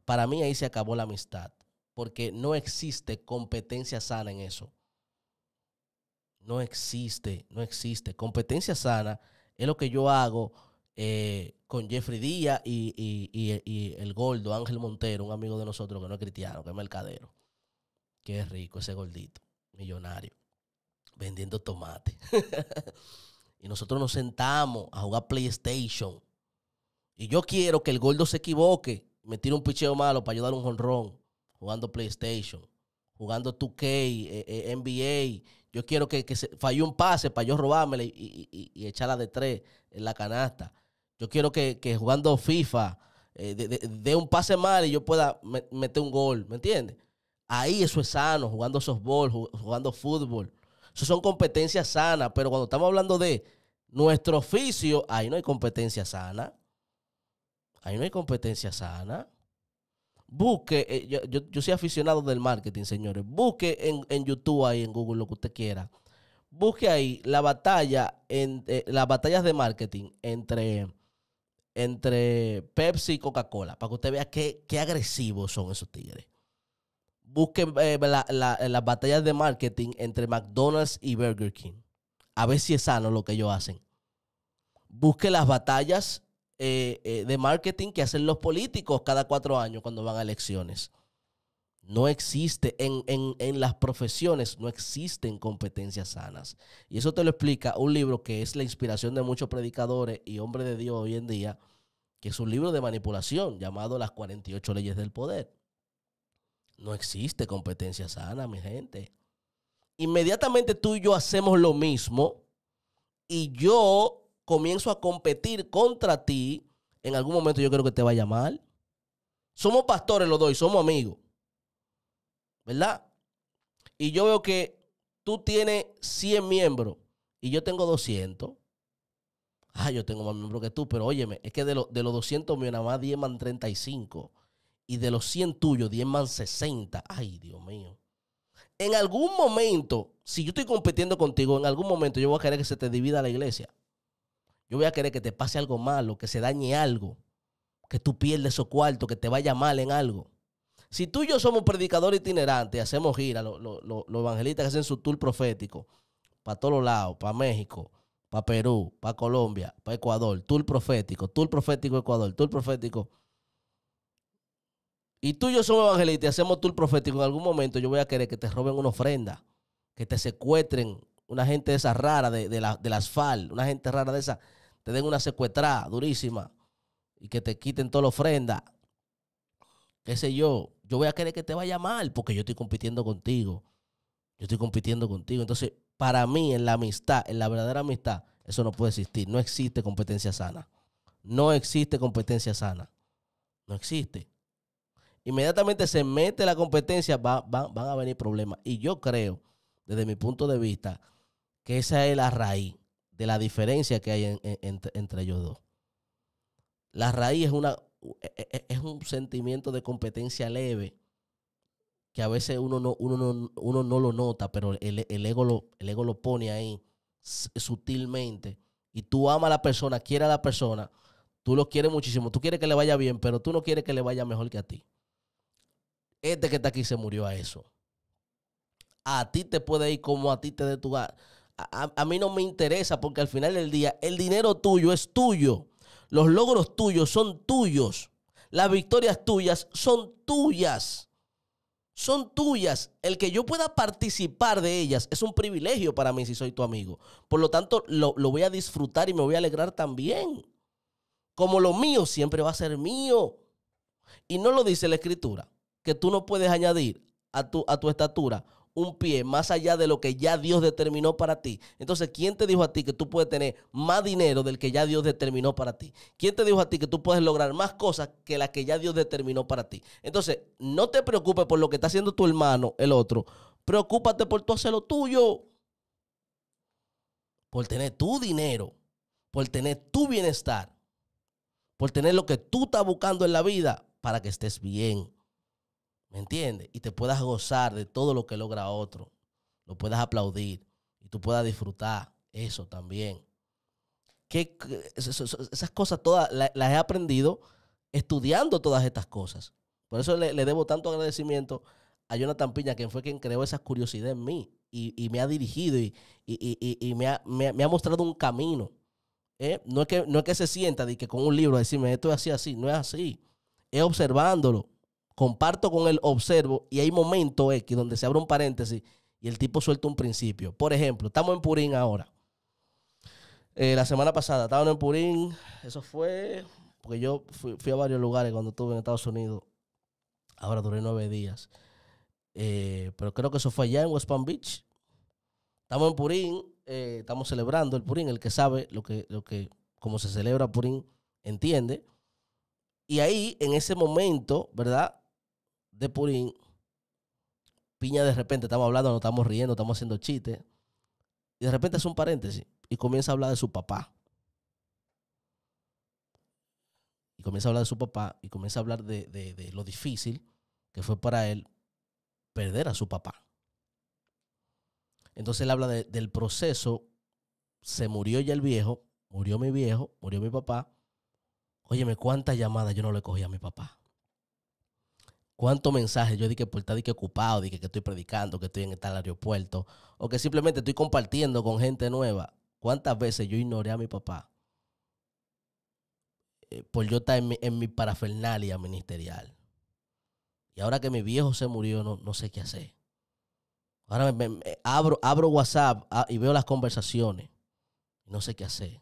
para mí ahí se acabó la amistad, porque no existe competencia sana en eso. No existe, no existe. Competencia sana es lo que yo hago eh, con Jeffrey Díaz y, el gordo Ángel Montero, un amigo de nosotros que no es cristiano, que es mercadero. Qué rico ese gordito, millonario, vendiendo tomate. y nosotros nos sentamos a jugar PlayStation. Y yo quiero que el gordo se equivoque me tiro un picheo malo para ayudar a un honrón jugando PlayStation, jugando 2K, eh, eh, NBA. Yo quiero que, que se, un pase para yo robármela y, echarla de tres en la canasta. Yo quiero que, jugando FIFA eh, dé un pase mal y yo pueda meter un gol, ¿me entiendes? Ahí eso es sano, jugando softball, jugando fútbol. Eso son competencias sanas, pero cuando estamos hablando de nuestro oficio, ahí no hay competencia sana. Ahí no hay competencia sana. Busque, eh, yo, soy aficionado del marketing, señores. Busque en, YouTube ahí, en Google, lo que usted quiera. Busque ahí la batalla, eh, las batallas de marketing entre, entre Pepsi y Coca-Cola, para que usted vea qué, agresivos son esos tigres. Busque eh, las batallas de marketing entre McDonald's y Burger King. A ver si es sano lo que ellos hacen. Busque las batallas eh, eh, de marketing que hacen los políticos cada cuatro años cuando van a elecciones. No existe, en, en, las profesiones no existen competencias sanas. Y eso te lo explica un libro que es la inspiración de muchos predicadores y hombres de Dios hoy en día, que es un libro de manipulación llamado Las 48 leyes del poder. No existe competencia sana, mi gente. Inmediatamente tú y yo hacemos lo mismo y yo comienzo a competir contra ti, en algún momento yo creo que te va a llamar. Somos pastores los dos y somos amigos. ¿Verdad? Y yo veo que tú tienes 100 miembros y yo tengo 200. Ah, yo tengo más miembros que tú, pero óyeme, es que de, de los 200 míos nada más 10 man 35. Y de los 100 tuyos, 10 man 60. Ay, Dios mío. En algún momento, si yo estoy compitiendo contigo, en algún momento yo voy a querer que se te divida la iglesia. Yo voy a querer que te pase algo malo, que se dañe algo, que tú pierdas esos cuarto, que te vaya mal en algo. Si tú y yo somos predicadores itinerantes, hacemos gira, los evangelistas que hacen su tour profético, para todos lados, para México, para Perú, para Colombia, para Ecuador, tour profético, tour profético Ecuador, tour profético. Y tú y yo somos evangelistas y hacemos tour profético, en algún momento yo voy a querer que te roben una ofrenda, que te secuestren una gente de esas rara de, de, las una gente rara de esa te den una secuestrada durísima y que te quiten toda la ofrenda, qué sé yo, yo voy a querer que te vaya mal porque yo estoy compitiendo contigo. Yo estoy compitiendo contigo. Entonces, para mí, en la amistad, en la verdadera amistad, eso no puede existir. No existe competencia sana. No existe competencia sana. No existe. Inmediatamente se mete la competencia, van a venir problemas. Y yo creo, desde mi punto de vista, que esa es la raíz de la diferencia que hay entre, ellos dos. La raíz es, una, e, e, e, es un sentimiento de competencia leve que a veces uno no, uno no, lo nota, pero el, ego lo, el ego lo pone ahí sutilmente. Y tú amas a la persona, quieres a la persona, tú lo quieres muchísimo, tú quieres que le vaya bien, pero tú no quieres que le vaya mejor que a ti. Este que está aquí se murió a eso. A ti te puede ir como a ti te dé tu a, mí no me interesa porque al final del día el dinero tuyo es tuyo. Los logros tuyos son tuyos. Las victorias tuyas son tuyas. Son tuyas. El que yo pueda participar de ellas es un privilegio para mí si soy tu amigo. Por lo tanto, lo, lo voy a disfrutar y me voy a alegrar también. Como lo mío siempre va a ser mío. Y no lo dice la escritura, que tú no puedes añadir a tu, a tu estatura un pie más allá de lo que ya Dios determinó para ti. Entonces, ¿quién te dijo a ti que tú puedes tener más dinero del que ya Dios determinó para ti? ¿Quién te dijo a ti que tú puedes lograr más cosas que las que ya Dios determinó para ti? Entonces, no te preocupes por lo que está haciendo tu hermano, el otro. Preocúpate por tú hacer lo tuyo. Por tener tu dinero, por tener tu bienestar, por tener lo que tú estás buscando en la vida para que estés bien. ¿Me entiendes? Y te puedas gozar de todo lo que logra otro. Lo puedas aplaudir y tú puedas disfrutar eso también. Que, esas cosas todas las he aprendido estudiando todas estas cosas. Por eso le, debo tanto agradecimiento a Jonathan Piña, quien fue quien creó esa curiosidad en mí y, me ha dirigido y, me, ha, mostrado un camino. ¿Eh? No, es que, no que se sienta de que con un libro decirme esto es así, así, no es así. Es observándolo, comparto con el observo, y hay momento X eh, donde se abre un paréntesis y el tipo suelta un principio. Por ejemplo, estamos en Purín ahora. Eh, la semana pasada estábamos en Purín, eso fue, porque yo fui, a varios lugares cuando estuve en Estados Unidos, ahora duré nueve días, eh, pero creo que eso fue allá en West Palm Beach. Estamos en Purín, estamos celebrando el Purín, el que sabe lo que, lo que, cómo se celebra Purín, entiende. Y ahí, en ese momento, ¿verdad? de Purín, Piña de repente, estamos hablando, nos estamos riendo, estamos haciendo chistes, y de repente es un paréntesis y comienza a hablar de su papá. Y comienza a hablar de su papá y comienza a hablar de, lo difícil que fue para él perder a su papá. Entonces él habla del proceso, se murió ya el viejo, murió mi viejo, murió mi papá. Óyeme, cuántas llamadas yo no le cogí a mi papá cuántos mensajes yo dije que por estar que ocupado, di que, estoy predicando, que estoy en el aeropuerto, o que simplemente estoy compartiendo con gente nueva. ¿Cuántas veces yo ignoré a mi papá? Eh, por yo estar en mi, parafernalia ministerial. Y ahora que mi viejo se murió, no, no sé qué hacer. Ahora abro, abro WhatsApp ah, y veo las conversaciones. No sé qué hacer.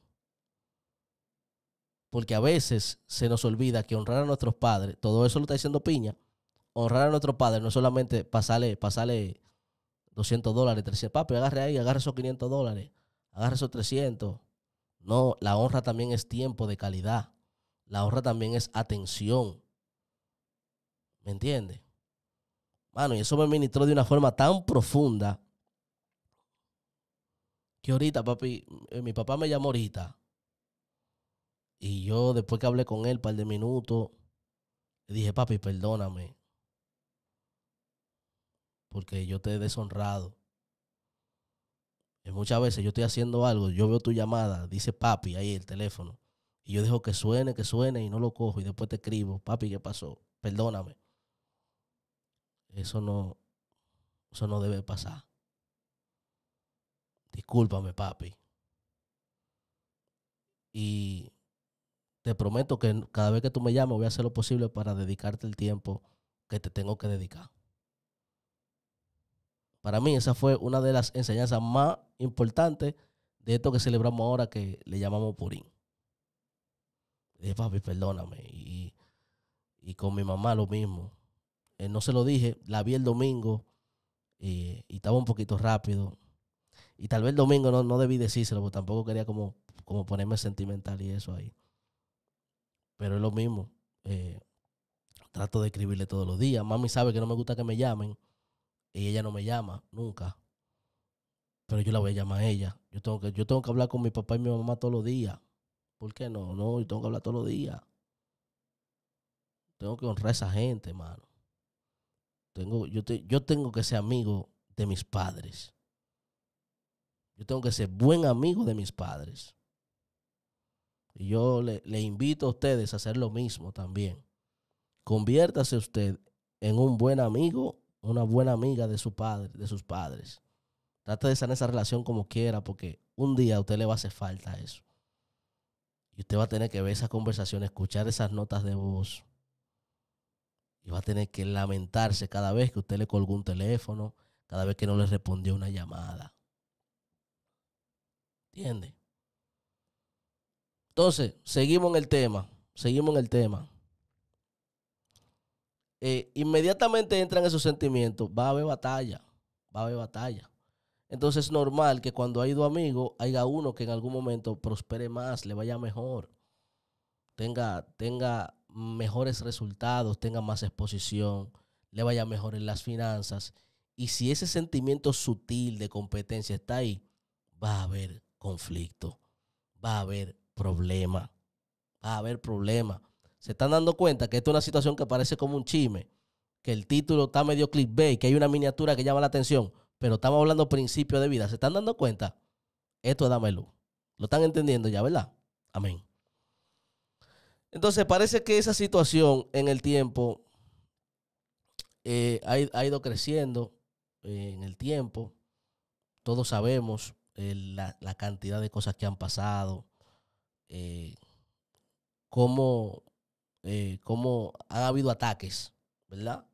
Porque a veces se nos olvida que honrar a nuestros padres, todo eso lo está diciendo Piña, honrar a nuestro padre no solamente pasarle, pasarle 200 dólares, 300. Papi, agarre ahí, agarre esos 500 dólares, agarre esos 300. No, la honra también es tiempo de calidad. La honra también es atención. ¿Me entiendes? Mano, y eso me ministró de una forma tan profunda que ahorita, papi, eh, mi papá me llamó ahorita. Y yo, después que hablé con él, un par de minutos, le dije, papi, perdóname porque yo te he deshonrado. Y muchas veces yo estoy haciendo algo, yo veo tu llamada, dice papi ahí el teléfono, y yo dejo que suene, que suene y no lo cojo y después te escribo, papi, ¿qué pasó? Perdóname. Eso no, eso no debe pasar. Discúlpame, papi. Y te prometo que cada vez que tú me llames voy a hacer lo posible para dedicarte el tiempo que te tengo que dedicar. Para mí esa fue una de las enseñanzas más importantes de esto que celebramos ahora que le llamamos Purín. Le dije, papi, perdóname. Y, con mi mamá lo mismo. Eh, no se lo dije, la vi el domingo y estaba un poquito rápido. Y tal vez el domingo no, no debí decírselo, porque tampoco quería como, como ponerme sentimental y eso ahí. Pero es lo mismo. Eh, trato de escribirle todos los días. Mami sabe que no me gusta que me llamen y ella no me llama nunca. Pero yo la voy a llamar a ella. Yo tengo que, yo tengo que hablar con mi papá y mi mamá todos los días. ¿Por qué no? No, yo tengo que hablar todos los días. Tengo que honrar a esa gente, hermano. Tengo, yo, yo tengo que ser amigo de mis padres. Yo tengo que ser buen amigo de mis padres. Y yo le, le invito a ustedes a hacer lo mismo también. Conviértase usted en un buen amigo una buena amiga de, su padre, de sus padres. Trata de estar en esa relación como quiera, porque un día a usted le va a hacer falta eso. Y usted va a tener que ver esa conversación, escuchar esas notas de voz. Y va a tener que lamentarse cada vez que usted le colgó un teléfono, cada vez que no le respondió una llamada. ¿Entiende? Entonces, seguimos en el tema. Seguimos en el tema. Eh, inmediatamente entran esos sentimientos, va a haber batalla, va a haber batalla. Entonces es normal que cuando hay dos amigos, haya uno que en algún momento prospere más, le vaya mejor, tenga, tenga mejores resultados, tenga más exposición, le vaya mejor en las finanzas. Y si ese sentimiento sutil de competencia está ahí, va a haber conflicto, va a haber problema, va a haber problema se están dando cuenta que esto es una situación que parece como un chisme, que el título está medio clickbait, que hay una miniatura que llama la atención, pero estamos hablando principio de vida. ¿Se están dando cuenta? Esto es Dame Lo están entendiendo ya, ¿verdad? Amén. Entonces parece que esa situación en el tiempo eh, ha, ido creciendo eh, en el tiempo. Todos sabemos eh, la, la, cantidad de cosas que han pasado, cómo eh, Como han habido ataques, ¿verdad?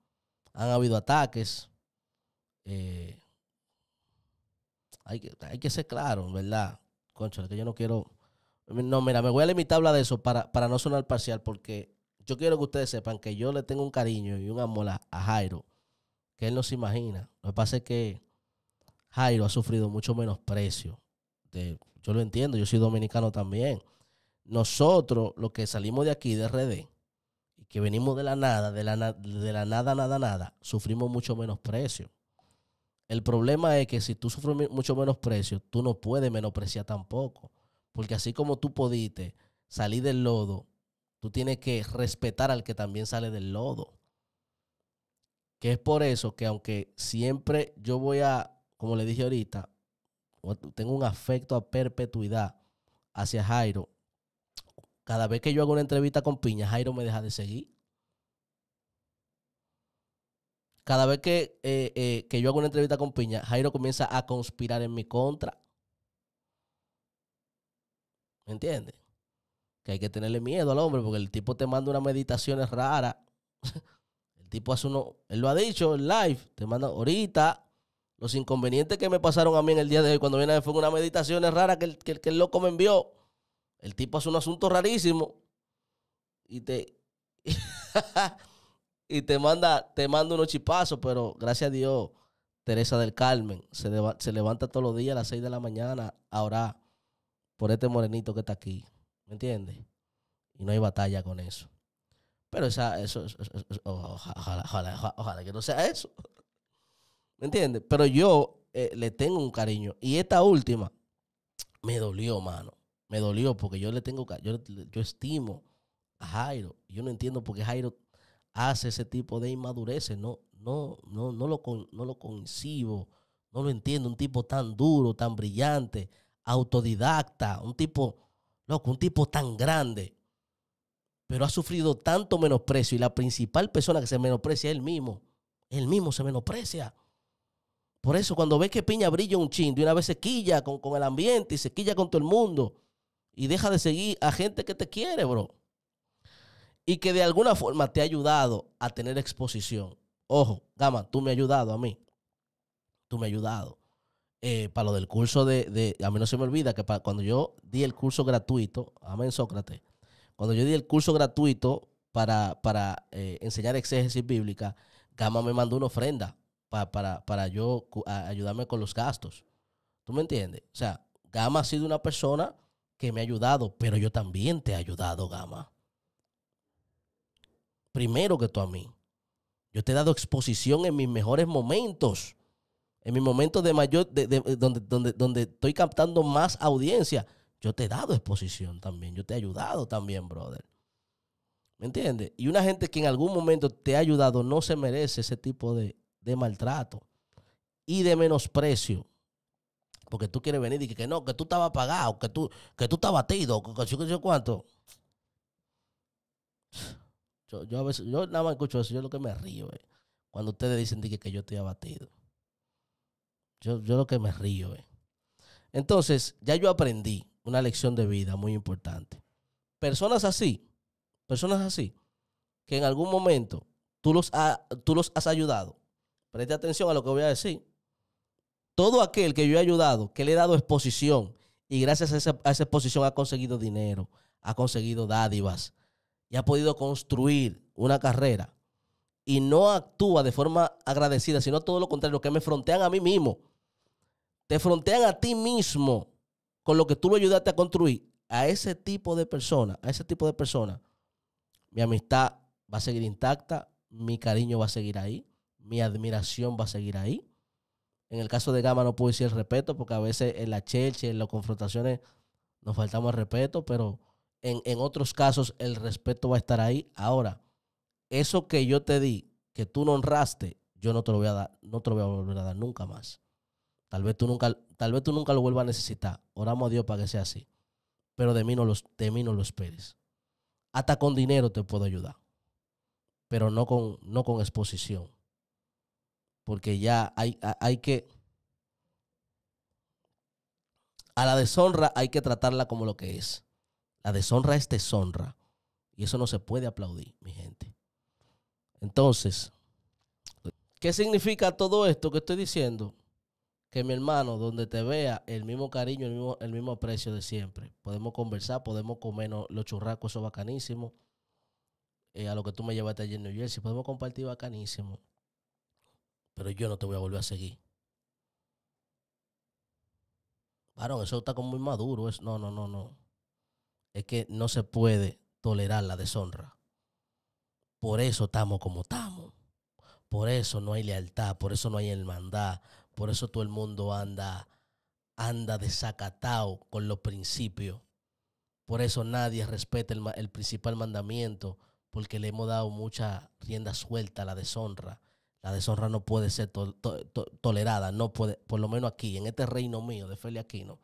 Han habido ataques. Eh, hay, que, ser claro, ¿verdad? Concho, que yo no quiero... No, mira, me voy a limitar a hablar de eso para, no sonar parcial, porque yo quiero que ustedes sepan que yo le tengo un cariño y un amor a, Jairo, que él no se imagina. Lo que pasa es que Jairo ha sufrido mucho menosprecio. De, yo lo entiendo, yo soy dominicano también. Nosotros, los que salimos de aquí, de RD, que venimos de la nada, de la, de la nada, nada, nada, sufrimos mucho menos precio. El problema es que si tú sufres mucho menos precio, tú no puedes menospreciar tampoco. Porque así como tú podiste salir del lodo, tú tienes que respetar al que también sale del lodo. Que es por eso que aunque siempre yo voy a, como le dije ahorita, tengo un afecto a perpetuidad hacia Jairo, cada vez que yo hago una entrevista con Piña, Jairo me deja de seguir. Cada vez eh, eh, que, yo hago una entrevista con Piña, Jairo comienza a conspirar en mi contra. ¿Me entiendes? Que hay que tenerle miedo al hombre porque el tipo te manda unas meditaciones raras. el tipo hace uno, él lo ha dicho en live, te manda ahorita los inconvenientes que me pasaron a mí en el día de hoy cuando viene fue una meditaciones rara que el loco me envió. El tipo hace un asunto rarísimo y te, y te manda, te manda unos chipazos, pero gracias a Dios, Teresa del Carmen se, levanta todos los días a las 6 de la mañana ahora por este morenito que está aquí. ¿Me entiendes? Y no hay batalla con eso. Pero esa, eso, ojalá, ojalá, que no sea eso. ¿Me entiendes? Pero yo eh, le tengo un cariño. Y esta última me dolió, mano me dolió porque yo le tengo, yo, yo estimo a Jairo. Yo no entiendo por qué Jairo hace ese tipo de inmadureces. No, no, no, no lo, no lo concibo, no lo entiendo. Un tipo tan duro, tan brillante, autodidacta, un tipo, loco, un tipo tan grande. Pero ha sufrido tanto menosprecio y la principal persona que se menosprecia es él mismo. Él mismo se menosprecia. Por eso cuando ves que Piña brilla un chin, Y una vez se quilla con, con el ambiente y se quilla con todo el mundo y deja de seguir a gente que te quiere, bro. Y que de alguna forma te ha ayudado a tener exposición. Ojo, Gama, tú me has ayudado a mí. Tú me has ayudado. Eh, para lo del curso de, A mí no se me olvida que cuando yo di el curso gratuito, amén Sócrates, cuando yo di el curso gratuito para, para eh, enseñar exégesis bíblica, Gama me mandó una ofrenda para, para, para yo ayudarme con los gastos. ¿Tú me entiendes? O sea, Gama ha sido una persona que me ha ayudado, pero yo también te he ayudado, Gama. Primero que tú a mí. Yo te he dado exposición en mis mejores momentos, en mis momentos de mayor, de, eh, donde, donde, donde estoy captando más audiencia. Yo te he dado exposición también, yo te he ayudado también, brother. ¿Me entiendes? Y una gente que en algún momento te ha ayudado no se merece ese tipo de, de maltrato y de menosprecio. Porque tú quieres venir y que no, que tú estabas pagado, que tú, que tú estás batido, que, cuánto. Yo, yo, a veces, yo nada más escucho eso, yo lo que me río, Cuando ustedes dicen que, que yo estoy abatido. Yo, yo lo que me río, Entonces, ya yo aprendí una lección de vida muy importante. Personas así, personas así, que en algún momento tú los, tú los has ayudado. Preste atención a lo que voy a decir todo aquel que yo he ayudado, que le he dado exposición y gracias a esa, exposición ha conseguido dinero, ha conseguido dádivas y ha podido construir una carrera y no actúa de forma agradecida, sino todo lo contrario, que me frontean a mí mismo, te frontean a ti mismo con lo que tú lo ayudaste a construir, a ese tipo de persona, a ese tipo de persona, mi amistad va a seguir intacta, mi cariño va a seguir ahí, mi admiración va a seguir ahí en el caso de Gama no puedo decir respeto, porque a veces en la Chelsea, en las confrontaciones, nos faltamos respeto, pero en, otros casos el respeto va a estar ahí. Ahora, eso que yo te di, que tú no honraste, yo no te lo voy a dar, no te lo voy a volver a dar nunca más. Tal vez tú nunca, tal vez tú nunca lo vuelvas a necesitar. Oramos a Dios para que sea así. Pero de mí no los, lo esperes. Hasta con dinero te puedo ayudar. Pero no con, no con exposición porque ya hay, hay que... A la deshonra hay que tratarla como lo que es. La deshonra es deshonra. Y eso no se puede aplaudir, mi gente. Entonces, ¿qué significa todo esto que estoy diciendo? Que mi hermano, donde te vea, el mismo cariño, el mismo, el mismo aprecio de siempre. Podemos conversar, podemos comer los churracos, eso bacanísimo. Eh, a lo que tú me llevaste ayer en New Jersey, podemos compartir bacanísimo pero yo no te voy a volver a seguir. Varón, eso está como muy maduro. Es, no, no, no, no. Es que no se puede tolerar la deshonra. Por eso estamos como estamos. Por eso no hay lealtad, por eso no hay hermandad, por eso todo el mundo anda anda desacatado con los principios. Por eso nadie respeta el, el principal mandamiento, porque le hemos dado mucha rienda suelta a la deshonra la deshonra no puede ser tolerada, no puede, por lo menos aquí, en este reino mío de Feli Aquino,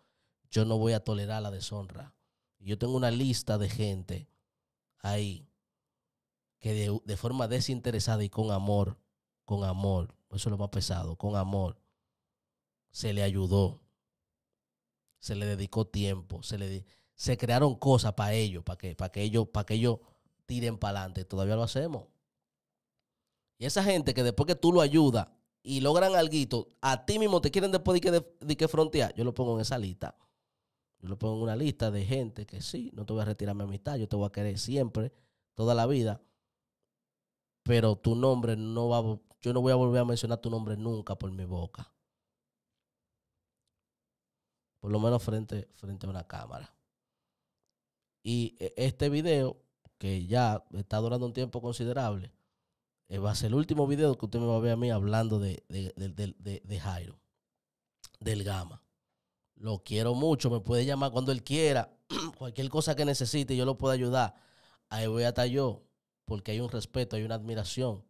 yo no voy a tolerar la deshonra. Yo tengo una lista de gente ahí que de, forma desinteresada y con amor, con amor, eso es lo más pesado, con amor, se le ayudó, se le dedicó tiempo, se le se crearon cosas para ellos, para que, para que ellos, para que ellos tiren para adelante. Todavía lo hacemos. Y esa gente que después que tú lo ayudas y logran algo, a ti mismo te quieren después de que, de, frontear, yo lo pongo en esa lista. Yo lo pongo en una lista de gente que sí, no te voy a retirar mi amistad, yo te voy a querer siempre, toda la vida. Pero tu nombre no va, yo no voy a volver a mencionar tu nombre nunca por mi boca. Por lo menos frente, frente a una cámara. Y e, este video, que ya está durando un tiempo considerable, eh, va a ser el último video que usted me va a ver a mí hablando de, Jairo, del Gama. Lo quiero mucho, me puede llamar cuando él quiera, cualquier cosa que necesite, yo lo puedo ayudar. Ahí voy a estar yo, porque hay un respeto, hay una admiración.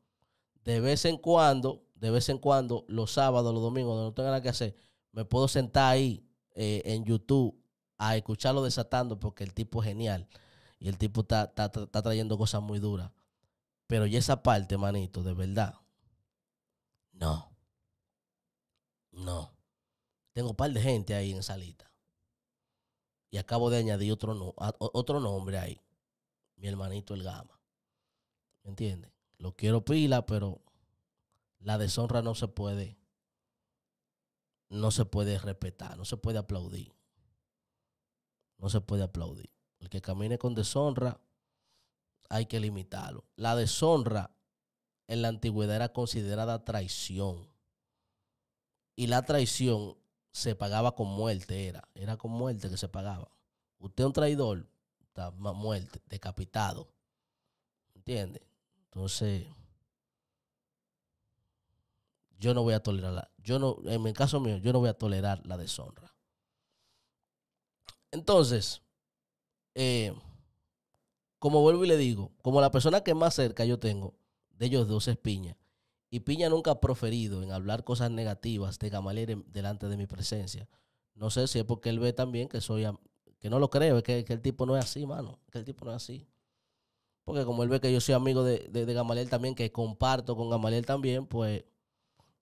De vez en cuando, de vez en cuando, los sábados, los domingos, donde no tenga nada que hacer, me puedo sentar ahí eh, en YouTube a escucharlo desatando, porque el tipo es genial y el tipo está trayendo cosas muy duras. Pero y esa parte, manito, de verdad. No. No. Tengo un par de gente ahí en salita. Y acabo de añadir otro, no, otro nombre ahí. Mi hermanito el Gama. ¿Me entiendes? Lo quiero pila, pero la deshonra no se puede. No se puede respetar, no se puede aplaudir. No se puede aplaudir. El que camine con deshonra hay que limitarlo. La deshonra en la antigüedad era considerada traición. Y la traición se pagaba con muerte, era. Era con muerte que se pagaba. Usted es un traidor, está muerte, decapitado. ¿Entiende? Entonces, yo no voy a tolerar yo no, en mi caso mío, yo no voy a tolerar la deshonra. Entonces, eh, como vuelvo y le digo, como la persona que más cerca yo tengo de ellos dos es Piña, y Piña nunca ha proferido en hablar cosas negativas de Gamaliel delante de mi presencia. No sé si es porque él ve también que soy, que no lo creo, que, el tipo no es así, mano, que el tipo no es así. Porque como él ve que yo soy amigo de, de, Gamaliel también, que comparto con Gamaliel también, pues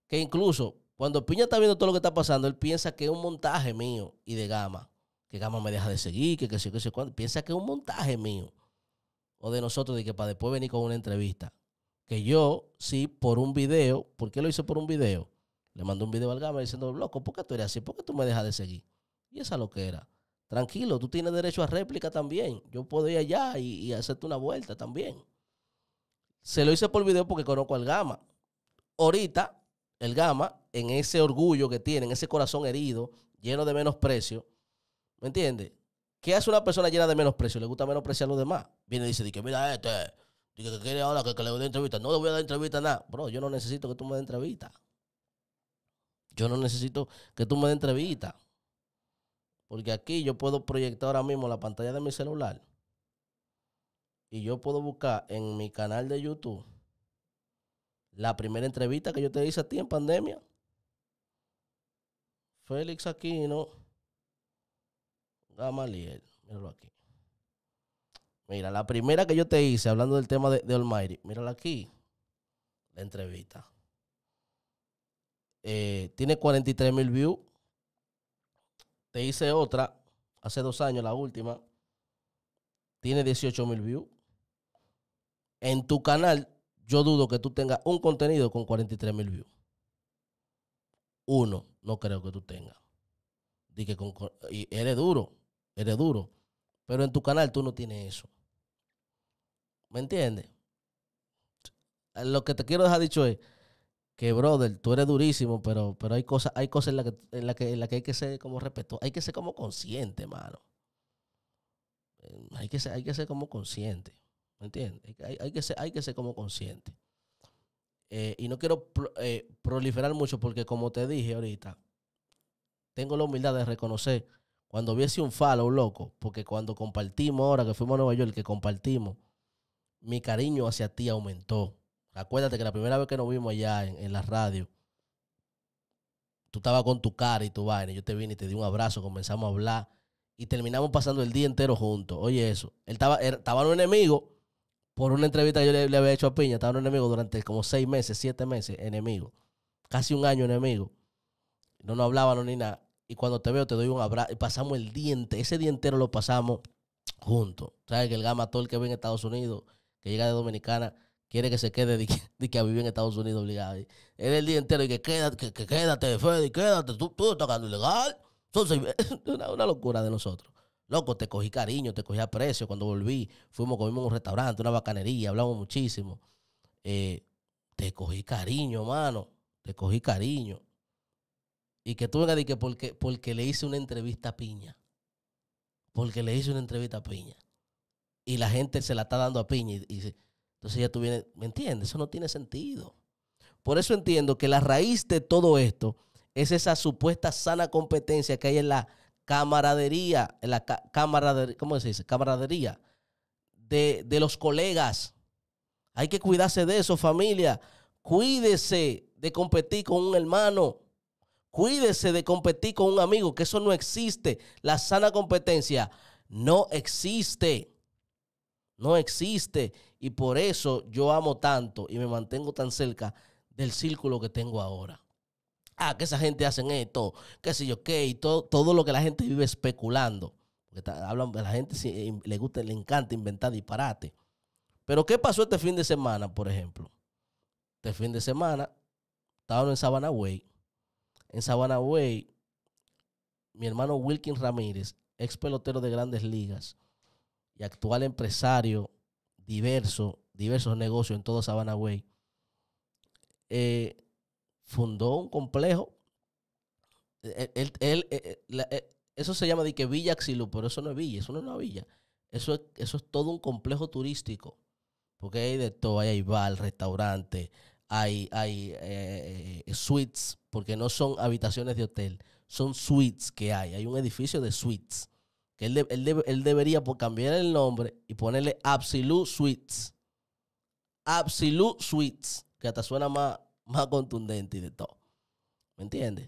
que incluso cuando Piña está viendo todo lo que está pasando, él piensa que es un montaje mío y de Gama. Que Gama me deja de seguir, que qué sé, que sé cuándo. Piensa que es un montaje mío o de nosotros de que para después venir con una entrevista. Que yo, sí, por un video, ¿por qué lo hice por un video? Le mandé un video al Gama diciendo, loco, ¿por qué tú eres así? ¿Por qué tú me dejas de seguir? Y esa lo que era. Tranquilo, tú tienes derecho a réplica también. Yo puedo ir allá y, y hacerte una vuelta también. Se lo hice por video porque conozco al Gama. Ahorita, el Gama, en ese orgullo que tiene, en ese corazón herido, lleno de menosprecio, ¿me entiendes? ¿Qué hace una persona llena de menosprecio? Le gusta menospreciar a los demás. Viene y dice, que mira este, Dice que quiere ahora que, le doy entrevista. No le voy a dar entrevista nada. Bro, yo no necesito que tú me dé entrevista. Yo no necesito que tú me dé entrevista. Porque aquí yo puedo proyectar ahora mismo la pantalla de mi celular. Y yo puedo buscar en mi canal de YouTube la primera entrevista que yo te hice a ti en pandemia. Félix Aquino míralo aquí. Mira, la primera que yo te hice hablando del tema de, de Almighty, mírala aquí, la entrevista. Eh, tiene 43 mil views. Te hice otra hace dos años, la última. Tiene 18 mil views. En tu canal, yo dudo que tú tengas un contenido con 43 mil views. Uno, no creo que tú tengas. y eres duro eres duro. Pero en tu canal tú no tienes eso. ¿Me entiendes? Lo que te quiero dejar dicho es que, brother, tú eres durísimo, pero, pero hay cosas, hay cosas en las que, la que, la que hay que ser como respeto, hay que ser como consciente, mano. Hay que ser, hay que ser como consciente. ¿Me entiendes? Hay, que, ser, hay que ser como consciente. Eh, y no quiero eh, proliferar mucho porque, como te dije ahorita, tengo la humildad de reconocer cuando hubiese un follow, loco, porque cuando compartimos, ahora que fuimos a Nueva York, que compartimos, mi cariño hacia ti aumentó. Acuérdate que la primera vez que nos vimos allá en, la radio, tú estabas con tu cara y tu vaina, yo te vine y te di un abrazo, comenzamos a hablar y terminamos pasando el día entero juntos. Oye, eso. Él estaba, estaba un enemigo por una entrevista que yo le, había hecho a Piña. Estaba un enemigo durante como seis meses, siete meses, enemigo. Casi un año enemigo. No nos hablábamos ni nada y cuando te veo te doy un abrazo y pasamos el día entero, ese día entero lo pasamos juntos. ¿Sabes que el gama todo el que vive en Estados Unidos, que llega de Dominicana, quiere que se quede de que, a vivir en Estados Unidos obligado. Es el día entero y que, quédate, que, que quédate, quédate, tú, estás ganando ilegal. Entonces, una, locura de nosotros. Loco, te cogí cariño, te cogí aprecio cuando volví. Fuimos, comimos un restaurante, una bacanería, hablamos muchísimo. Eh, te cogí cariño, mano. Te cogí cariño. Y que tú vengas que porque, porque le hice una entrevista a Piña. Porque le hice una entrevista a Piña. Y la gente se la está dando a Piña. Y, entonces ya tú vienes, ¿me entiendes? Eso no tiene sentido. Por eso entiendo que la raíz de todo esto es esa supuesta sana competencia que hay en la camaradería, en la cámara camaradería, ¿cómo se dice? Camaradería de, de los colegas. Hay que cuidarse de eso, familia. Cuídese de competir con un hermano. Cuídese de competir con un amigo, que eso no existe. La sana competencia no existe. No existe. Y por eso yo amo tanto y me mantengo tan cerca del círculo que tengo ahora. Ah, que esa gente hacen esto, que sé yo qué, y todo, todo lo que la gente vive especulando. hablan, la gente eh, le gusta, le encanta inventar disparate. Pero ¿qué pasó este fin de semana, por ejemplo? Este fin de semana, estaban en Sabana Way en Sabana Way, mi hermano Wilkin Ramírez, ex pelotero de grandes ligas y actual empresario diverso, diversos negocios en todo Sabana Way, eh, fundó un complejo. Eh, eh, eso se llama de que Villa Axilú, pero eso no es villa, eso no es una villa. Eso es, eso es todo un complejo turístico. Porque hay de todo, hay bar, restaurante, hay, eh, eh, suites, porque no son habitaciones de hotel, son suites que hay. Hay un edificio de suites. Que él, debería cambiar el nombre y ponerle Absolute Suites. Absolute Suites, que hasta suena más, más contundente y de todo. ¿Me entiendes?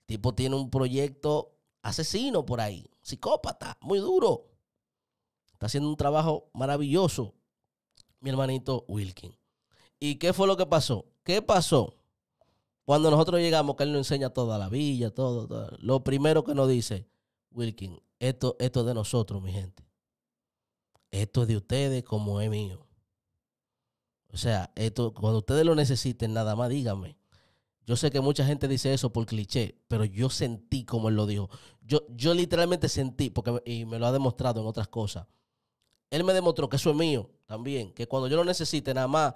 El tipo tiene un proyecto asesino por ahí, psicópata, muy duro. Está haciendo un trabajo maravilloso, mi hermanito Wilkin. ¿Y qué fue lo que pasó? ¿Qué pasó? Cuando nosotros llegamos, que él nos enseña toda la villa, todo, todo lo primero que nos dice, Wilkin, esto, esto es de nosotros, mi gente. Esto es de ustedes como es mío. O sea, esto, cuando ustedes lo necesiten, nada más díganme. Yo sé que mucha gente dice eso por cliché, pero yo sentí como él lo dijo. Yo, yo literalmente sentí, porque y me lo ha demostrado en otras cosas. Él me demostró que eso es mío también, que cuando yo lo necesite, nada más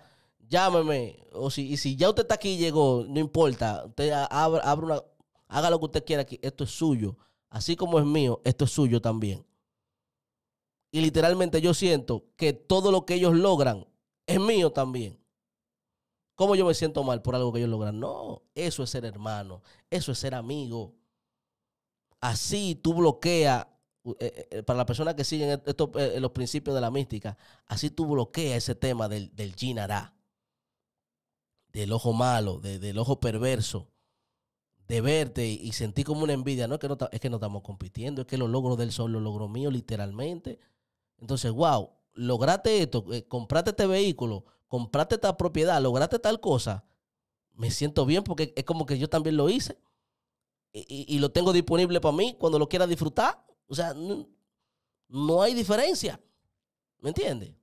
llámeme. O si, y si ya usted está aquí y llegó, no importa. Usted abra, una, haga lo que usted quiera aquí. Esto es suyo. Así como es mío, esto es suyo también. Y literalmente yo siento que todo lo que ellos logran es mío también. ¿Cómo yo me siento mal por algo que ellos logran? No, eso es ser hermano, eso es ser amigo. Así tú bloqueas, eh, eh, eh, para las personas que siguen los principios de la mística, así tú bloqueas ese tema del, del del ojo malo, del ojo perverso, de verte y sentir como una envidia. No es que no, es que no estamos compitiendo, es que los logros del sol los logros míos, literalmente. Entonces, wow, lograste esto, eh, compraste este vehículo, compraste esta propiedad, lograste tal cosa. Me siento bien porque es como que yo también lo hice y, lo tengo disponible para mí cuando lo quiera disfrutar. O sea, no, no hay diferencia. ¿Me entiendes?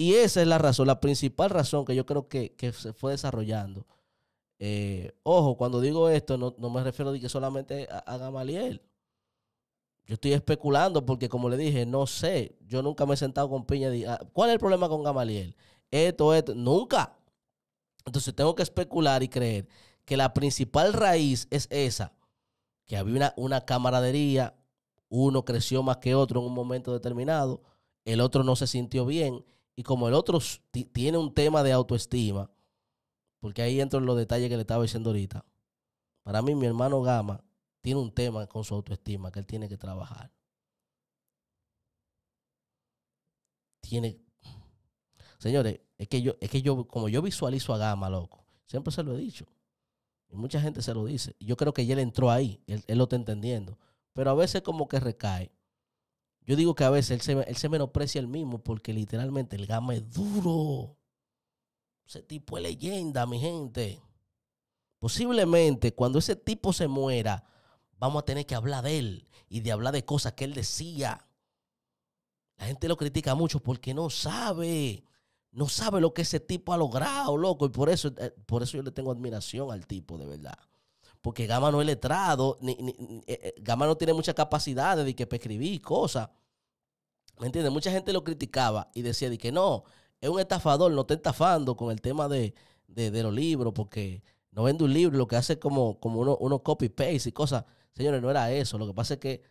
Y esa es la razón, la principal razón que yo creo que, se fue desarrollando. Eh, ojo, cuando digo esto, no, me refiero que solamente a, Gamaliel. Yo estoy especulando porque, como le dije, no sé. Yo nunca me he sentado con Piña. Y, ah, ¿Cuál es el problema con Gamaliel? Esto, esto. Nunca. Entonces tengo que especular y creer que la principal raíz es esa. Que había una, una camaradería. Uno creció más que otro en un momento determinado. El otro no se sintió bien y como el otro tiene un tema de autoestima, porque ahí entro en los detalles que le estaba diciendo ahorita. Para mí, mi hermano Gama tiene un tema con su autoestima que él tiene que trabajar. Tiene. Señores, es que yo, es que yo, como yo visualizo a Gama, loco, siempre se lo he dicho. Y mucha gente se lo dice. Yo creo que ya él entró ahí, él lo está entendiendo. Pero a veces como que recae yo digo que a veces él se, él se menosprecia el mismo porque literalmente el gama es duro. Ese tipo es leyenda, mi gente. Posiblemente cuando ese tipo se muera, vamos a tener que hablar de él y de hablar de cosas que él decía. La gente lo critica mucho porque no sabe. No sabe lo que ese tipo ha logrado, loco. Y por eso, eh, por eso yo le tengo admiración al tipo, de verdad porque Gama no es letrado, ni, eh, eh, Gama no tiene mucha capacidad de que escribir cosas. ¿Me entiendes? Mucha gente lo criticaba y decía de que no, es un estafador, no está estafando con el tema de, los libros, porque no vende un libro, lo que hace como, como uno, copy-paste y cosas. Señores, no era eso. Lo que pasa es que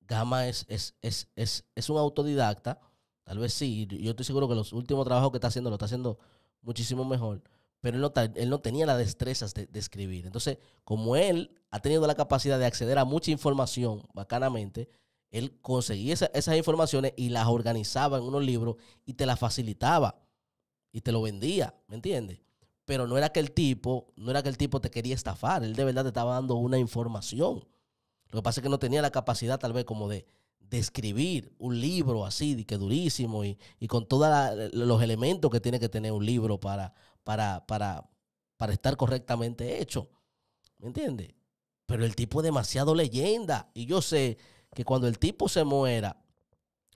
Gama es, es, es, es, es un autodidacta. Tal vez sí, yo estoy seguro que los últimos trabajos que está haciendo lo está haciendo muchísimo mejor pero él no, tenía las destrezas de, escribir. Entonces, como él ha tenido la capacidad de acceder a mucha información bacanamente, él conseguía esas informaciones y las organizaba en unos libros y te las facilitaba y te lo vendía, ¿me entiendes? Pero no era que el tipo, no era que el tipo te quería estafar, él de verdad te estaba dando una información. Lo que pasa es que no tenía la capacidad tal vez como de, escribir un libro así, de que durísimo y con todos los elementos que tiene que tener un libro para, para, para, para estar correctamente hecho. ¿Me entiendes? Pero el tipo es demasiado leyenda. Y yo sé que cuando el tipo se muera,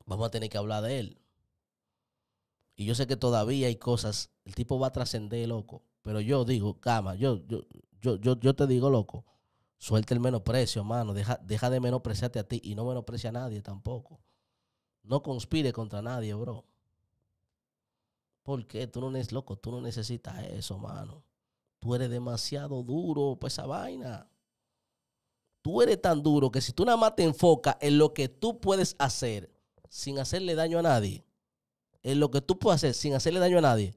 vamos a tener que hablar de él. Y yo sé que todavía hay cosas. El tipo va a trascender, loco. Pero yo digo, cama, yo, yo, yo, yo, te digo, loco, suelta el menosprecio, mano. Deja, deja de menospreciarte a ti y no menosprecia a nadie tampoco. No conspire contra nadie, bro. Porque tú no eres loco, tú no necesitas eso, mano. Tú eres demasiado duro para esa vaina. Tú eres tan duro que si tú nada más te enfocas en lo que tú puedes hacer sin hacerle daño a nadie, en lo que tú puedes hacer sin hacerle daño a nadie,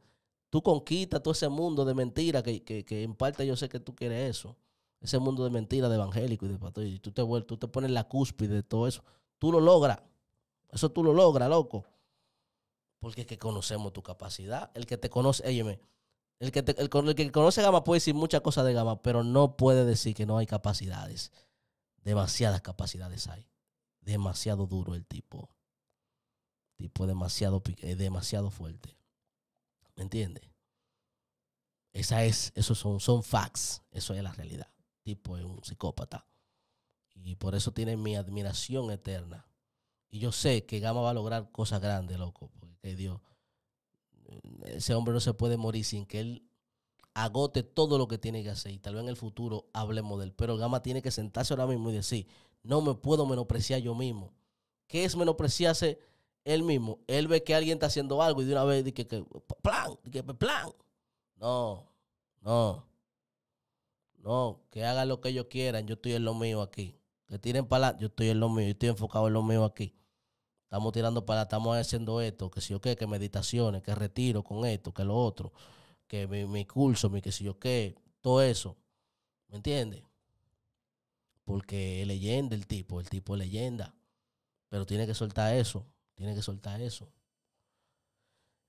tú conquistas todo ese mundo de mentira que, que, en parte yo sé que tú quieres eso. Ese mundo de mentira, de evangélico y de patrón. Y tú te, vuelves, tú te pones la cúspide de todo eso. Tú lo logras. Eso tú lo logras, loco porque es que conocemos tu capacidad. El que te conoce, el que, te, el, que conoce Gama puede decir muchas cosas de Gama, pero no puede decir que no hay capacidades. Demasiadas capacidades hay. Demasiado duro el tipo. Tipo demasiado, eh, demasiado fuerte. ¿Me entiendes? Esa es, esos son, son facts. Eso es la realidad. Tipo es un psicópata. Y por eso tiene mi admiración eterna. Y yo sé que Gama va a lograr cosas grandes, loco. Eh, Dios, eh, ese hombre no se puede morir sin que él agote todo lo que tiene que hacer y tal vez en el futuro hablemos de él. Pero Gama tiene que sentarse ahora mismo y decir, no me puedo menospreciar yo mismo. ¿Qué es menospreciarse él mismo? Él ve que alguien está haciendo algo y de una vez dice que, plan, plan. No, no, no, que hagan lo que ellos quieran, yo estoy en lo mío aquí. Que tienen para yo estoy en lo mío, yo estoy enfocado en lo mío aquí estamos tirando para, estamos haciendo esto, que si yo qué, que meditaciones, que retiro con esto, que lo otro, que mi, curso, mi que si yo qué, todo eso. ¿Me entiendes? Porque es leyenda el tipo, el tipo es leyenda. Pero tiene que soltar eso, tiene que soltar eso.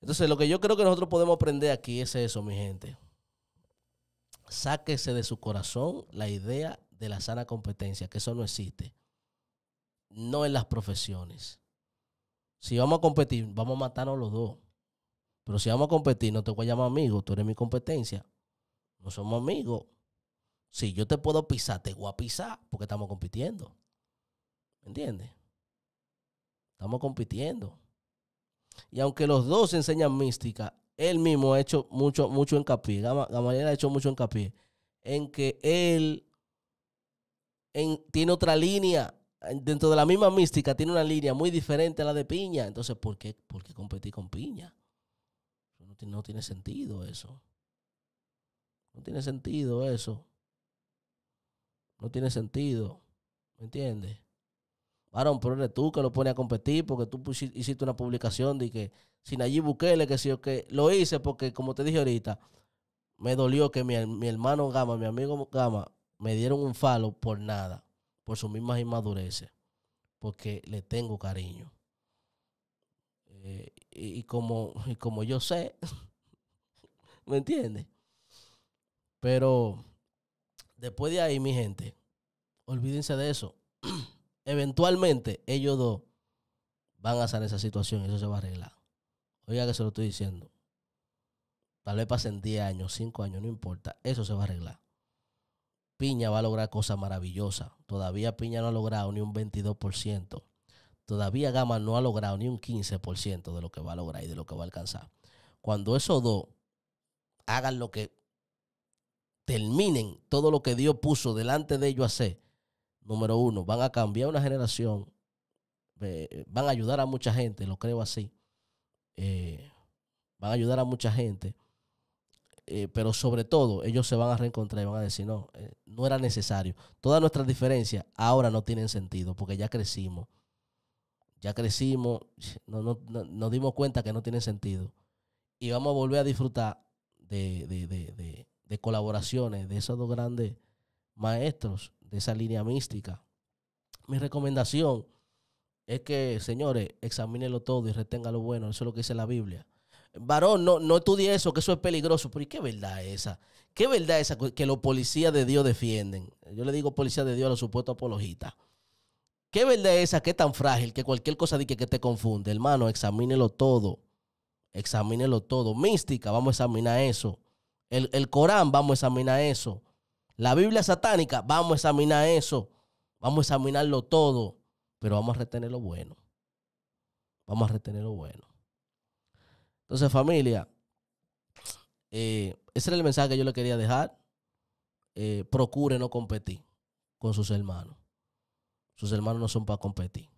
Entonces, lo que yo creo que nosotros podemos aprender aquí es eso, mi gente. Sáquese de su corazón la idea de la sana competencia, que eso no existe. No en las profesiones si vamos a competir, vamos a matarnos los dos. Pero si vamos a competir, no te voy a llamar amigo, tú eres mi competencia. No somos amigos. Si yo te puedo pisar, te voy a pisar porque estamos compitiendo. ¿Me entiendes? Estamos compitiendo. Y aunque los dos enseñan mística, él mismo ha hecho mucho, mucho hincapié. Gamaliel ha hecho mucho hincapié en que él en, tiene otra línea dentro de la misma mística tiene una línea muy diferente a la de piña. Entonces, ¿por qué, por qué competir con piña? No tiene, sentido eso. No tiene sentido eso. No tiene sentido. ¿Me entiendes? Varón, pero eres tú que lo pones a competir porque tú hiciste una publicación de que sin allí Bukele, que si que lo hice porque, como te dije ahorita, me dolió que mi, mi hermano Gama, mi amigo Gama, me dieron un falo por nada por sus mismas inmadureces, porque le tengo cariño. Eh, y, como, como yo sé, ¿me entiendes? Pero después de ahí, mi gente, olvídense de eso. Eventualmente, ellos dos van a en esa situación y eso se va a arreglar. Oiga que se lo estoy diciendo. Tal vez pasen 10 años, 5 años, no importa. Eso se va a arreglar. Piña va a lograr cosas maravillosas. Todavía Piña no ha logrado ni un 22%. Todavía Gama no ha logrado ni un 15% de lo que va a lograr y de lo que va a alcanzar. Cuando esos dos hagan lo que terminen todo lo que Dios puso delante de ellos hacer, número uno, van a cambiar una generación, eh, van a ayudar a mucha gente, lo creo así. Eh, van a ayudar a mucha gente eh, pero sobre todo ellos se van a reencontrar y van a decir, no, eh, no era necesario. Todas nuestras diferencias ahora no tienen sentido porque ya crecimos. Ya crecimos, no, nos dimos cuenta que no tienen sentido. Y vamos a volver a disfrutar de, de, de, de colaboraciones de esos dos grandes maestros de esa línea mística. Mi recomendación es que, señores, examínenlo todo y retenga lo bueno. Eso es lo que dice la Biblia varón, no, no estudie eso, que eso es peligroso. Pero ¿y qué verdad es esa? ¿Qué verdad es esa que los policías de Dios defienden? Yo le digo policía de Dios a los supuestos apologistas. ¿Qué verdad es esa que es tan frágil que cualquier cosa de que, te confunde? Hermano, examínelo todo. Examínelo todo. Mística, vamos a examinar eso. El, el Corán, vamos a examinar eso. La Biblia satánica, vamos a examinar eso. Vamos a examinarlo todo. Pero vamos a retener lo bueno. Vamos a retener lo bueno. Entonces, familia, eh, ese era el mensaje que yo le quería dejar. Eh, procure no competir con sus hermanos. Sus hermanos no son para competir.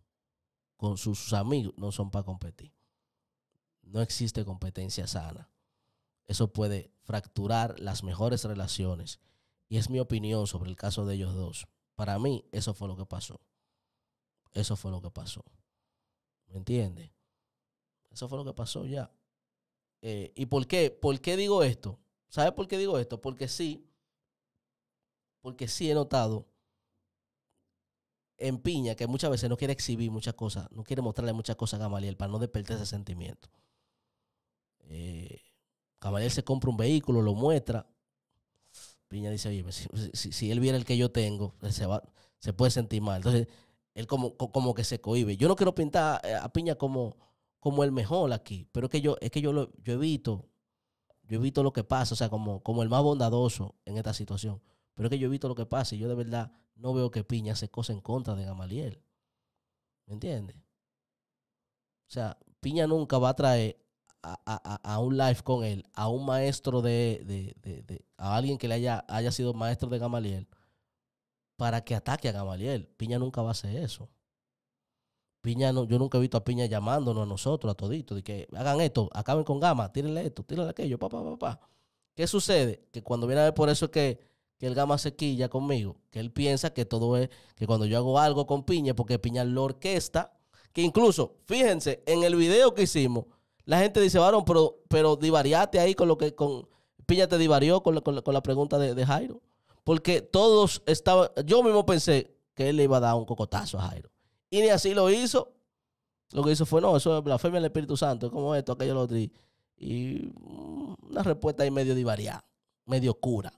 Con sus, sus amigos no son para competir. No existe competencia sana. Eso puede fracturar las mejores relaciones. Y es mi opinión sobre el caso de ellos dos. Para mí, eso fue lo que pasó. Eso fue lo que pasó. ¿Me entiendes? Eso fue lo que pasó ya. Eh, ¿Y por qué? ¿Por qué digo esto? ¿Sabes por qué digo esto? Porque sí, porque sí he notado en piña que muchas veces no quiere exhibir muchas cosas, no quiere mostrarle muchas cosas a Gamaliel para no despertar ese sentimiento. Eh, Gamaliel se compra un vehículo, lo muestra. Piña dice, oye, si, él viera el que yo tengo, se, va, se puede sentir mal. Entonces, él como, como que se cohibe. Yo no quiero pintar a Piña como como el mejor aquí, pero es que yo, es que yo, lo, yo evito, yo evito lo que pasa, o sea, como, como el más bondadoso en esta situación, pero es que yo evito lo que pasa y yo de verdad no veo que Piña se cose en contra de Gamaliel. ¿Me entiendes? O sea, Piña nunca va a traer a, un live con él, a un maestro de, de, a alguien que le haya, haya sido maestro de Gamaliel, para que ataque a Gamaliel. Piña nunca va a hacer eso. Piña yo nunca he visto a Piña llamándonos a nosotros, a toditos, de que hagan esto, acaben con Gama, tírenle esto, tírenle aquello, papá, papá. Pa, ¿Qué sucede? Que cuando viene a ver, por eso que, el Gama se quilla conmigo, que él piensa que todo es, que cuando yo hago algo con Piña, porque Piña lo orquesta, que incluso, fíjense, en el video que hicimos, la gente dice, varón, pero, pero divariate ahí con lo que, con, Piña te divarió con la, pregunta de, de Jairo. Porque todos estaban, yo mismo pensé que él le iba a dar un cocotazo a Jairo. Y ni así lo hizo. Lo que hizo fue, no, eso es blasfemia del Espíritu Santo, es como esto, aquello, lo otro. Y mm, una respuesta ahí medio divariada, medio oscura.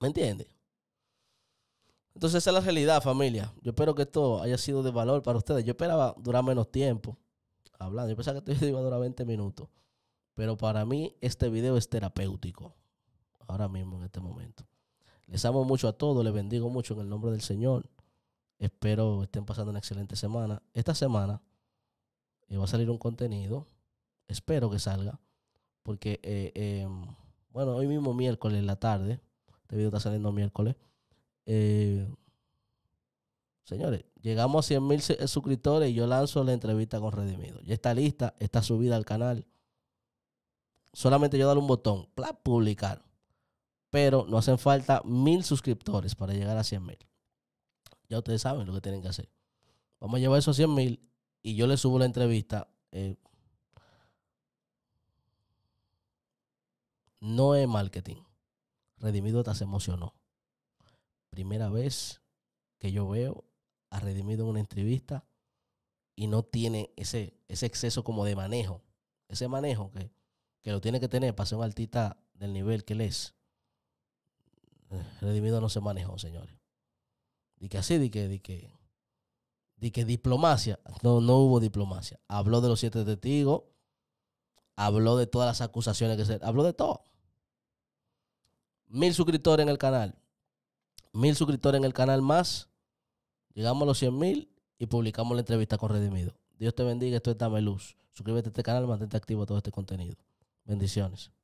¿Me entiendes? Entonces esa es la realidad, familia. Yo espero que esto haya sido de valor para ustedes. Yo esperaba durar menos tiempo hablando. Yo pensaba que esto iba a durar 20 minutos. Pero para mí este video es terapéutico. Ahora mismo, en este momento. Les amo mucho a todos. Les bendigo mucho en el nombre del Señor. Espero estén pasando una excelente semana. Esta semana eh, va a salir un contenido. Espero que salga. Porque, eh, em, bueno, hoy mismo miércoles en la tarde. Este video está saliendo miércoles. Eh, señores, llegamos a 100.000 suscriptores y yo lanzo la entrevista con Redimido. Ya está lista, está subida al canal. Solamente yo darle un botón, publicar. Pero no hacen falta mil suscriptores para llegar a 100 mil ya ustedes saben lo que tienen que hacer. Vamos a llevar a 100 mil y yo le subo la entrevista. Eh, no es marketing. Redimido hasta se emocionó. Primera vez que yo veo a Redimido en una entrevista y no tiene ese, ese exceso como de manejo. Ese manejo que, que lo tiene que tener para ser un artista del nivel que él es. Eh, Redimido no se manejó, señores. Di que así, di que, di que, di que diplomacia. No, no hubo diplomacia. Habló de los siete testigos, habló de todas las acusaciones que se... Habló de todo. Mil suscriptores en el canal. Mil suscriptores en el canal más. Llegamos a los 100 mil y publicamos la entrevista con Redimido. Dios te bendiga, esto es Dame Luz. Suscríbete a este canal, mantente activo a todo este contenido. Bendiciones.